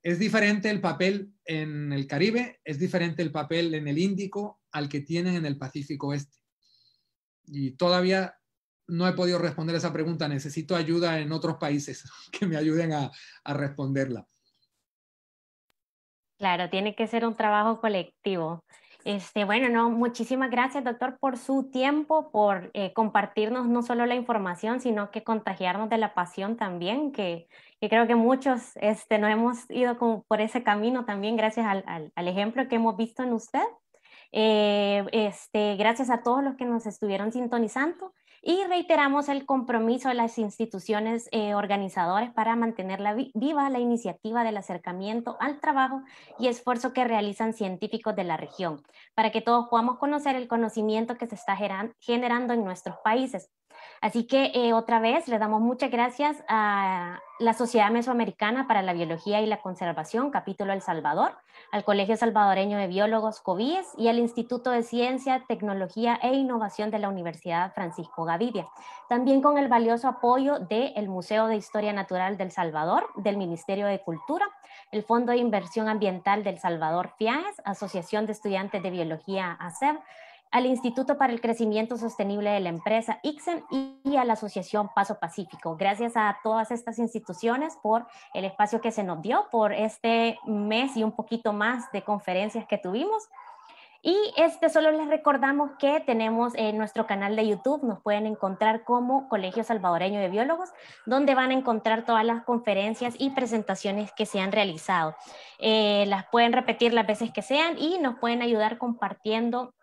Speaker 2: Es diferente el papel en el Caribe, es diferente el papel en el Índico al que tienes en el Pacífico Oeste. Y todavía no he podido responder esa pregunta. Necesito ayuda en otros países que me ayuden a, a responderla.
Speaker 3: Claro, tiene que ser un trabajo colectivo. Este, bueno, no, muchísimas gracias, doctor, por su tiempo, por eh, compartirnos no solo la información, sino que contagiarnos de la pasión también, que, creo que muchos este, nos hemos ido por ese camino también, gracias al, ejemplo que hemos visto en usted. Eh, este, gracias a todos los que nos estuvieron sintonizando y reiteramos el compromiso de las instituciones eh, organizadoras para mantener viva la iniciativa del acercamiento al trabajo y esfuerzo que realizan científicos de la región, para que todos podamos conocer el conocimiento que se está generando en nuestros países. Así que eh, otra vez le damos muchas gracias a la Sociedad Mesoamericana para la Biología y la Conservación, capítulo El Salvador, al Colegio Salvadoreño de Biólogos COBIES y al Instituto de Ciencia, Tecnología e Innovación de la Universidad Francisco Gavidia. También con el valioso apoyo del Museo de Historia Natural del Salvador, del Ministerio de Cultura, el Fondo de Inversión Ambiental del Salvador FIAES, Asociación de Estudiantes de Biología ASEB, al Instituto para el Crecimiento Sostenible de la Empresa, Ixen y a la Asociación Paso Pacífico. Gracias a todas estas instituciones por el espacio que se nos dio, por este mes y un poquito más de conferencias que tuvimos. Y este solo les recordamos que tenemos en eh, nuestro canal de YouTube, nos pueden encontrar como Colegio Salvadoreño de Biólogos, donde van a encontrar todas las conferencias y presentaciones que se han realizado. Eh, las pueden repetir las veces que sean y nos pueden ayudar compartiendo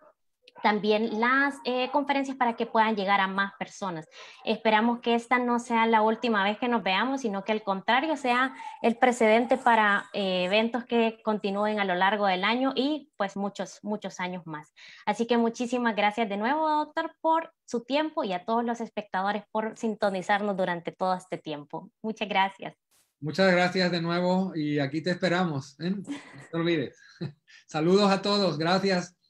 Speaker 3: también las eh, conferencias para que puedan llegar a más personas. Esperamos que esta no sea la última vez que nos veamos, sino que al contrario sea el precedente para eh, eventos que continúen a lo largo del año y pues muchos, muchos años más. Así que muchísimas gracias de nuevo, doctor, por su tiempo y a todos los espectadores por sintonizarnos durante todo este tiempo. Muchas gracias.
Speaker 2: Muchas gracias de nuevo y aquí te esperamos. ¿eh? No olvides. Saludos a todos. Gracias.